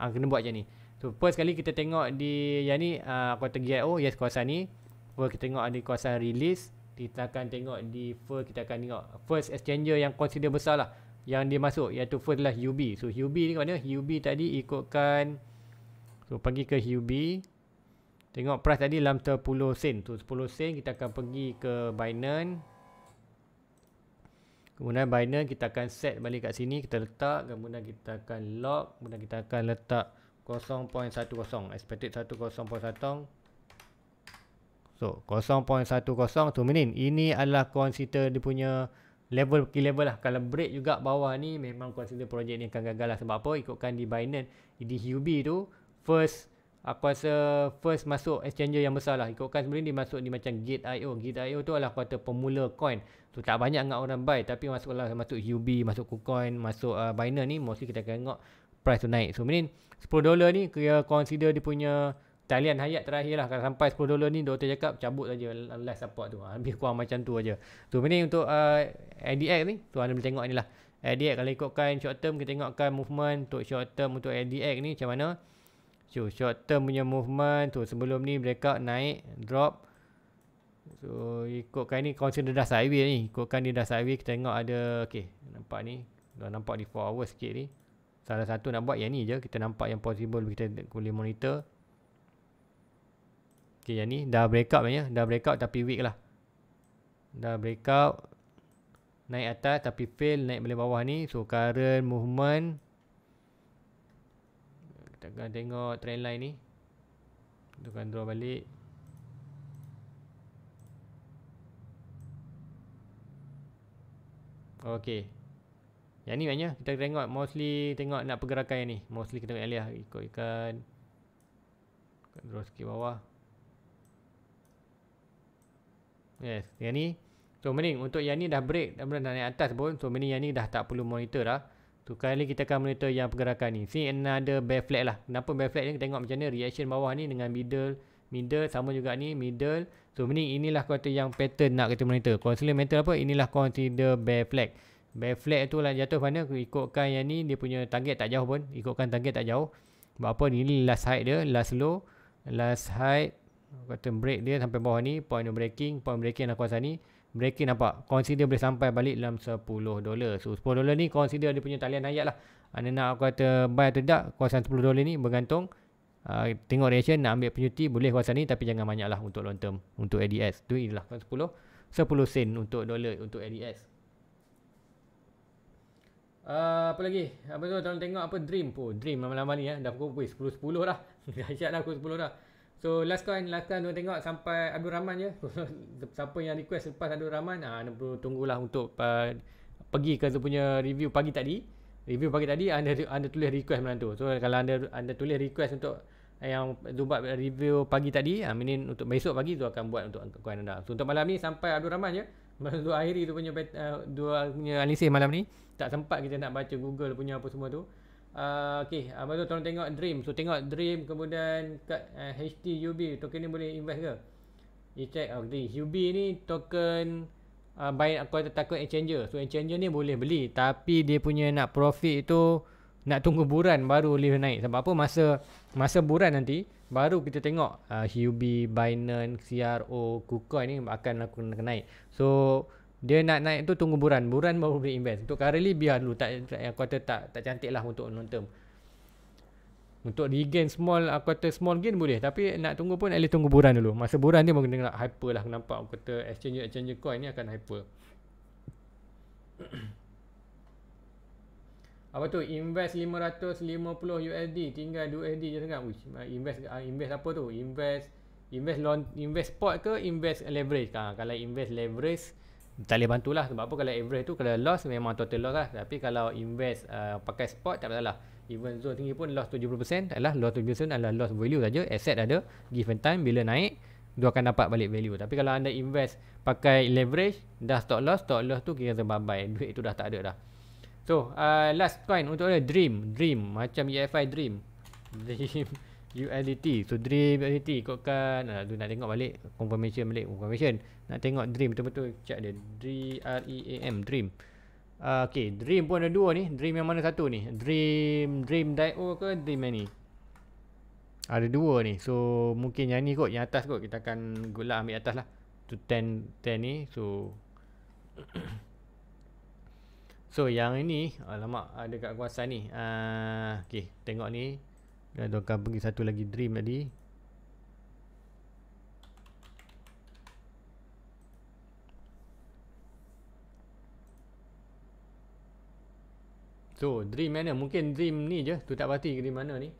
Speaker 1: uh, kena buat macam ni so first sekali kita tengok di yang ni uh, ah, kuartal GIO yes kuasa ni first kita tengok ada kuasa release kita akan tengok di first kita akan tengok first exchanger yang consider besar lah yang dia masuk iaitu first lah UB so UB ni kat mana UB tadi ikutkan so pergi ke UB Tengok price tadi dalam 10 sen tu. 10 sen kita akan pergi ke Binance. Kemudian Binance kita akan set balik kat sini. Kita letak. Kemudian kita akan lock. Kemudian kita akan letak 0.10. Expected 0.10. So 0.10 tu so, Ini adalah consider dia punya level ke level lah. Kalau break juga bawah ni memang consider projek ni akan gagal lah. Sebab apa? Ikutkan di Binance. Di HUB tu. First aku rasa first masuk exchange yang besar lah ikutkan sebelum ni dia masuk ni macam gate.io gate.io tu adalah kata pemula coin tu tak banyak nak orang buy tapi masuklah masuk UB masuk KuCoin masuk uh, Binance ni mesti kita akan tengok price tu naik so mean 10 ni kira consider dia punya talian hayat terakhir lah kalau sampai 10 ni doktor cakap cabut saja last support tu ambil ha, kurang macam tu aja. tu so, mean untuk uh, ADX ni tu anda boleh tengok ni lah ADX kalau ikutkan short term kita tengokkan movement untuk short term untuk ADX ni macam mana So short term punya movement tu sebelum ni mereka naik drop So ikutkan ni consider dah sideways ni Ikutkan dia dah sideways kita tengok ada Okay nampak ni Dah nampak di 4 hours sikit ni Salah satu nak buat yang ni je Kita nampak yang possible kita boleh monitor Okay yang ni dah breakout punya Dah breakout tapi weak lah Dah breakout Naik atas tapi fail naik balik bawah ni So current movement tengah tengok trend line ni tukar draw balik ok yang ni banyak kita tengok mostly tengok nak pergerakan yang ni mostly kita tengok alias ikut ikan tukar draw sikit bawah yes yang ni so mending untuk yang ni dah break dah naik atas pun so mending yang ni dah tak perlu monitor dah Tu kali ni kita akan monitor yang pergerakan ni. Si another bear flag lah. Kenapa bear flag ni? Kita tengok macam ni reaction bawah ni dengan middle. Middle sama juga ni. Middle. So ni inilah kata yang pattern nak kita monitor. Consular metal apa? Inilah consider bear flag. Bear flag tu lah jatuh mana. Ikutkan yang ni dia punya target tak jauh pun. Ikutkan target tak jauh. Sebab apa ni? Ini last high dia. Last low. Last high Kata break dia sampai bawah ni. Point of breaking. Point of breaking lah kuasa ni. Mereka nampak consider boleh sampai balik dalam 10 dolar. So 10 dolar ni consider dia punya talian ayat lah. Anda nak aku kata buy atau tidak kawasan 10 dolar ni bergantung. Uh, tengok reaction nak ambil penyuti boleh kawasan ni tapi jangan banyak lah untuk long term. Untuk ADS. Itu adalah 10. 10 sen untuk dolar untuk ADS. Uh, ah, apa lagi? Apa tu? Tolong tengok apa Dream pun. Dream malam lama ni ya. Dah pukul 10.10 10 dah. (laughs) Dahsyat dah pukul 10 dah. So last call last call Tuan tengok sampai Abdul Rahman je (laughs) Siapa yang request Lepas Abdul Rahman ha, ah, Anda tunggulah Untuk uh, Pergi ke Dia punya review pagi tadi Review pagi tadi Anda anda tulis request macam So kalau anda Anda tulis request untuk Yang Zubat review pagi tadi ha, ah, Minin untuk besok pagi tu akan buat untuk kau anda So untuk malam ni Sampai Abdul Rahman ya. Malam tu akhir tu punya uh, Dua punya analisis malam ni Tak sempat kita nak baca Google punya apa semua tu okay, uh, tu tolong tengok Dream. So tengok Dream kemudian kat uh, eh, HTUB token ni boleh invest ke? You check oh, ah, HTUB ni token uh, buy aku takut exchanger. So exchanger ni boleh beli tapi dia punya nak profit itu nak tunggu buran baru boleh naik. Sebab apa masa masa buran nanti baru kita tengok uh, ah, HUB, Binance, CRO, KuCoin ni akan akan naik. So dia nak naik tu tunggu buran. Buran baru boleh invest. Untuk currently biar dulu. Tak, tak, aku kata tak, tak cantik lah untuk long term. Untuk regain small, uh, aku kata small gain boleh. Tapi nak tunggu pun at tunggu buran dulu. Masa buran dia mungkin nak lah, hyper lah. Nampak aku kata exchange exchange coin ni akan hyper. (coughs) apa tu? Invest 550 USD. Tinggal 2 USD je sangat. Uish, invest, ah, invest apa tu? Invest invest long, invest spot ke invest leverage? Ha, kalau invest leverage, tak boleh bantulah sebab apa kalau average tu kalau loss memang total loss lah tapi kalau invest uh, pakai spot tak masalah even zone tinggi pun loss 70% tak lah loss 70% adalah loss value saja asset ada given time bila naik dia akan dapat balik value tapi kalau anda invest pakai leverage dah stop loss stop loss tu kira sebabai duit tu dah tak ada dah so uh, last coin untuk dia dream dream macam EFI dream (laughs) dream ULT so dream ULT ikutkan ha, tu nak tengok balik confirmation balik confirmation nak tengok dream betul-betul check dia D-R-E-A-M e dream uh, ok dream pun ada dua ni dream yang mana satu ni dream dream dio ke dream yang ni ada dua ni so mungkin yang ni kot yang atas kot kita akan good luck ambil atas lah tu 10 10 ni so (coughs) so yang ini alamak ada kat kuasa ni uh, ok tengok ni dan dia akan pergi satu lagi dream tadi. So, dream mana? Mungkin dream ni je. Tu tak pasti dream mana ni.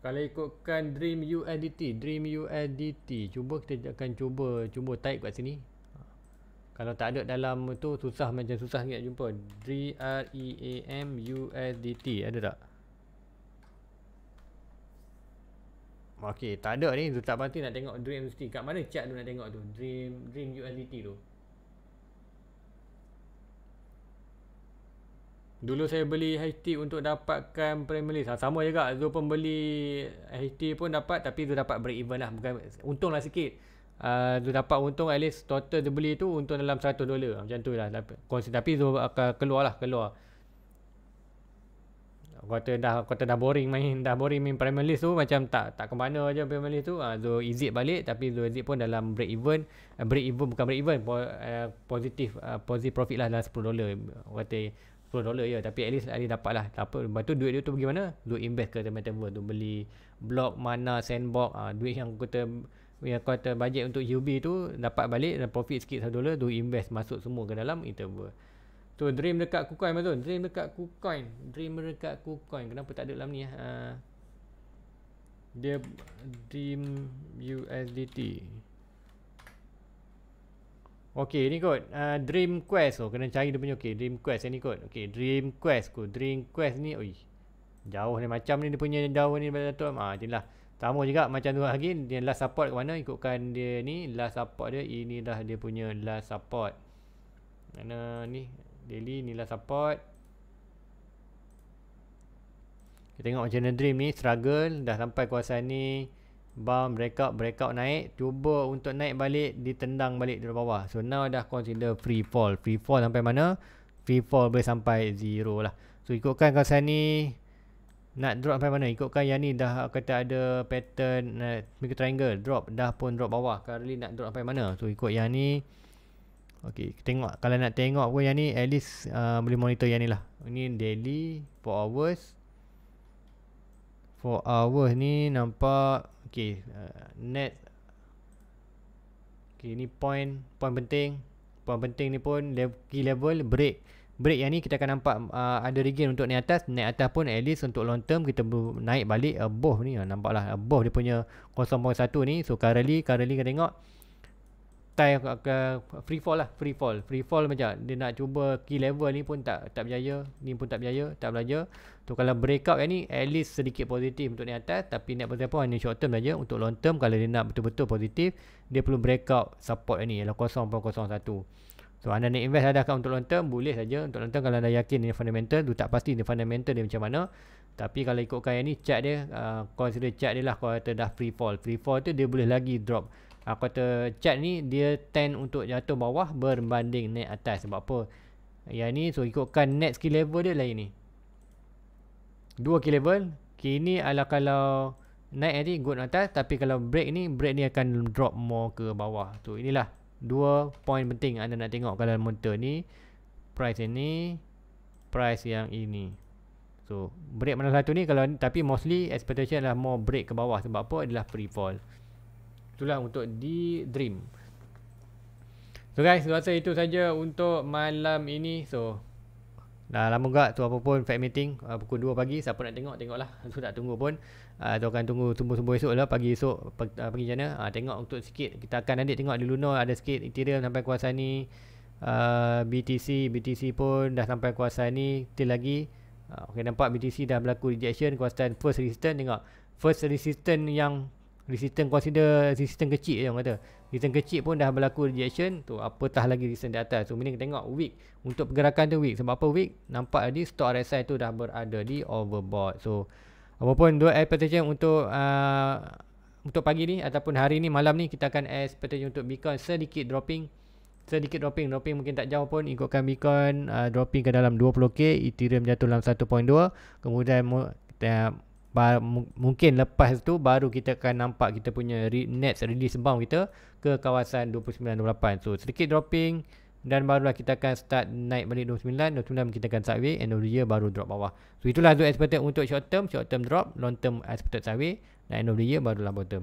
Speaker 1: Kalau ikutkan dream UIDT. Dream UIDT. Cuba kita akan cuba cuba type kat sini. Kalau tak ada dalam tu, susah macam susah ni nak jumpa. D-R-E-A-M-U-S-D-T. Ada tak? Okay, tak ada ni. Zutak Bhatti nak tengok Dream Mesti. Kat mana chat tu nak tengok tu? Dream Dream USDT tu. Dulu saya beli HT untuk dapatkan Premier League. Ha, sama juga. Zul pun beli HT pun dapat. Tapi tu dapat break even lah. Bukan, untung lah sikit. Uh, Zul dapat untung at least total dia beli tu untung dalam $100. Macam tu lah. Tapi Zul akan keluar lah. Keluar. Aku kata dah aku kata dah boring main dah boring main Premier League tu macam tak tak ke mana aja Premier League tu. Ah uh, Zo balik tapi Zo pun dalam break even. Uh, break even bukan break even po, uh, eh, positif uh, eh, positive profit lah dalam 10 dolar. Aku kata 10 dolar ya tapi at least Ali dapat lah. Tak apa. Lepas tu duit dia tu pergi mana? Duit invest ke Metaverse tu beli block mana sandbox uh, duit yang aku kata yang kata bajet untuk UB tu dapat balik dan profit sikit 1 dolar tu invest masuk semua ke dalam Metaverse. So dream dekat KuCoin betul? Dream dekat KuCoin. Dream dekat KuCoin. Kenapa tak ada dalam ni ah? Ya? Uh, dia dream USDT. Okey, ni kod. Uh, ah, dream Quest. Oh, kena cari dia punya. Okey, Dream Quest ni kod. Okey, Dream Quest kod. Dream Quest ni oi. Jauh ni macam ni dia punya jauh ni pada tu. Ah, jinlah. Sama juga macam tu lagi. Dia last support ke mana? Ikutkan dia ni last support dia. Ini dah dia punya last support. Mana ni? daily nilai support kita tengok macam dream ni struggle dah sampai kuasa ni bomb breakout breakout naik cuba untuk naik balik ditendang balik dari bawah so now dah consider free fall free fall sampai mana free fall boleh sampai zero lah so ikutkan kuasa ni nak drop sampai mana ikutkan yang ni dah kata ada pattern uh, eh, micro triangle drop dah pun drop bawah Kali nak drop sampai mana so ikut yang ni Okey, tengok kalau nak tengok pun yang ni at least uh, boleh monitor yang ni lah. Ini daily 4 hours. 4 hours ni nampak okey uh, net okey ni point point penting. Point penting ni pun key level break. Break yang ni kita akan nampak uh, ada regain untuk naik atas. Naik atas pun at least untuk long term kita naik balik above ni. nampaklah lah above dia punya 0.1 ni. So currently, currently kita tengok time akan free fall lah free fall free fall macam dia nak cuba key level ni pun tak tak berjaya ni pun tak berjaya tak belajar. tu kalau breakout kan ni at least sedikit positif untuk ni atas tapi nak pasal pun hanya short term saja untuk long term kalau dia nak betul-betul positif dia perlu breakout support ni ialah 0.01 So anda nak invest ada kan untuk long term boleh saja untuk long term kalau anda yakin ni fundamental tu tak pasti ni fundamental dia macam mana tapi kalau ikutkan yang ni chart dia uh, consider chart dia lah kalau dah free fall free fall tu dia boleh lagi drop Aku kata chart ni dia tend untuk jatuh bawah berbanding naik atas sebab apa yang ni so ikutkan next key level dia lain ni dua key level kini ala kalau naik nanti good atas tapi kalau break ni break ni akan drop more ke bawah tu inilah dua point penting anda nak tengok kalau monitor ni price ini price yang ini so break mana satu ni kalau tapi mostly expectation adalah more break ke bawah sebab apa adalah pre fall itulah untuk di dream so guys rasa itu saja untuk malam ini so dah lama juga tu apa pun fact meeting uh, pukul 2 pagi siapa nak tengok tengoklah (laughs) aku tak tunggu pun uh, tu akan tunggu tumbuh-tumbuh esok lah pagi esok uh, pergi jana uh, tengok untuk sikit kita akan nanti tengok di Luna ada sikit Ethereum sampai kuasa ni uh, BTC BTC pun dah sampai kuasa ni still lagi uh, okay, nampak BTC dah berlaku rejection kuasa first resistance tengok first resistance yang resistance consider resistance kecil je orang kata resistance kecil pun dah berlaku rejection tu apatah lagi resistance di atas so mending tengok week untuk pergerakan tu week sebab apa week nampak tadi stock RSI tu dah berada di overbought so apa pun dua expectation untuk uh, untuk pagi ni ataupun hari ni malam ni kita akan expectation untuk Bitcoin sedikit dropping sedikit dropping dropping mungkin tak jauh pun ikutkan Bitcoin uh, dropping ke dalam 20k Ethereum jatuh dalam 1.2 kemudian uh, ba- mungkin lepas tu baru kita akan nampak kita punya re- net release bound kita ke kawasan 2928 so sedikit dropping dan barulah kita akan start naik balik 29 29 kita akan sideway end of year baru drop bawah so itulah tu. expected untuk short term short term drop long term expected sideway dan end of the year barulah bottom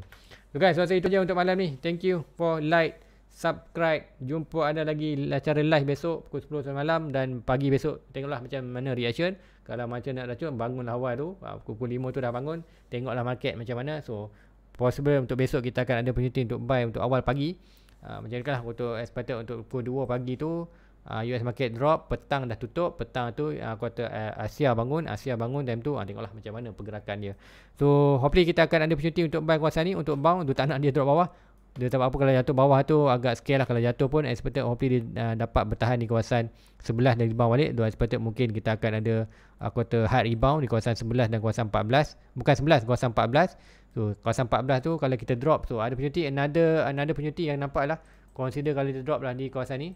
Speaker 1: so guys so itu je untuk malam ni thank you for like subscribe jumpa anda lagi acara live besok pukul 10 malam dan pagi besok tengoklah macam mana reaction kalau macam nak rajut bangun lah awal tu ah, pukul 5 tu dah bangun tengoklah market macam mana so possible untuk besok kita akan ada penyuting untuk buy untuk awal pagi uh, macam kalah untuk expected untuk pukul 2 pagi tu uh, ah, US market drop petang dah tutup petang tu uh, kuota uh, Asia bangun Asia bangun time tu uh, tengoklah macam mana pergerakan dia so hopefully kita akan ada penyuting untuk buy kuasa ni untuk bound untuk tak nak dia drop bawah dia tak apa kalau jatuh bawah tu agak scare lah kalau jatuh pun expected hopefully dia uh, dapat bertahan di kawasan sebelah dan rebound balik dua expected mungkin kita akan ada uh, quarter hard rebound di kawasan sebelah dan kawasan 14 bukan 11 kawasan 14 so kawasan 14 tu kalau kita drop tu so, ada penyuti another another penyuti yang nampak lah consider kalau kita drop lah di kawasan ni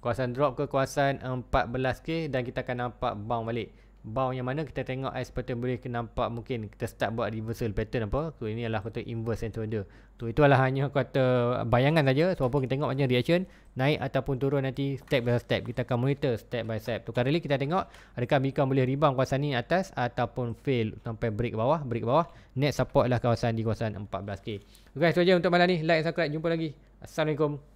Speaker 1: kawasan drop ke kawasan 14k dan kita akan nampak bound balik bound yang mana kita tengok as pattern boleh nampak mungkin kita start buat reversal pattern apa so ini adalah kata inverse entropy tu so, itu adalah hanya kata bayangan saja so apa kita tengok macam reaction naik ataupun turun nanti step by step kita akan monitor step by step tukar rally kita tengok adakah Bitcoin boleh rebound kawasan ni atas ataupun fail sampai break bawah break bawah next support lah kawasan di kawasan 14k so guys itu saja untuk malam ni like subscribe jumpa lagi Assalamualaikum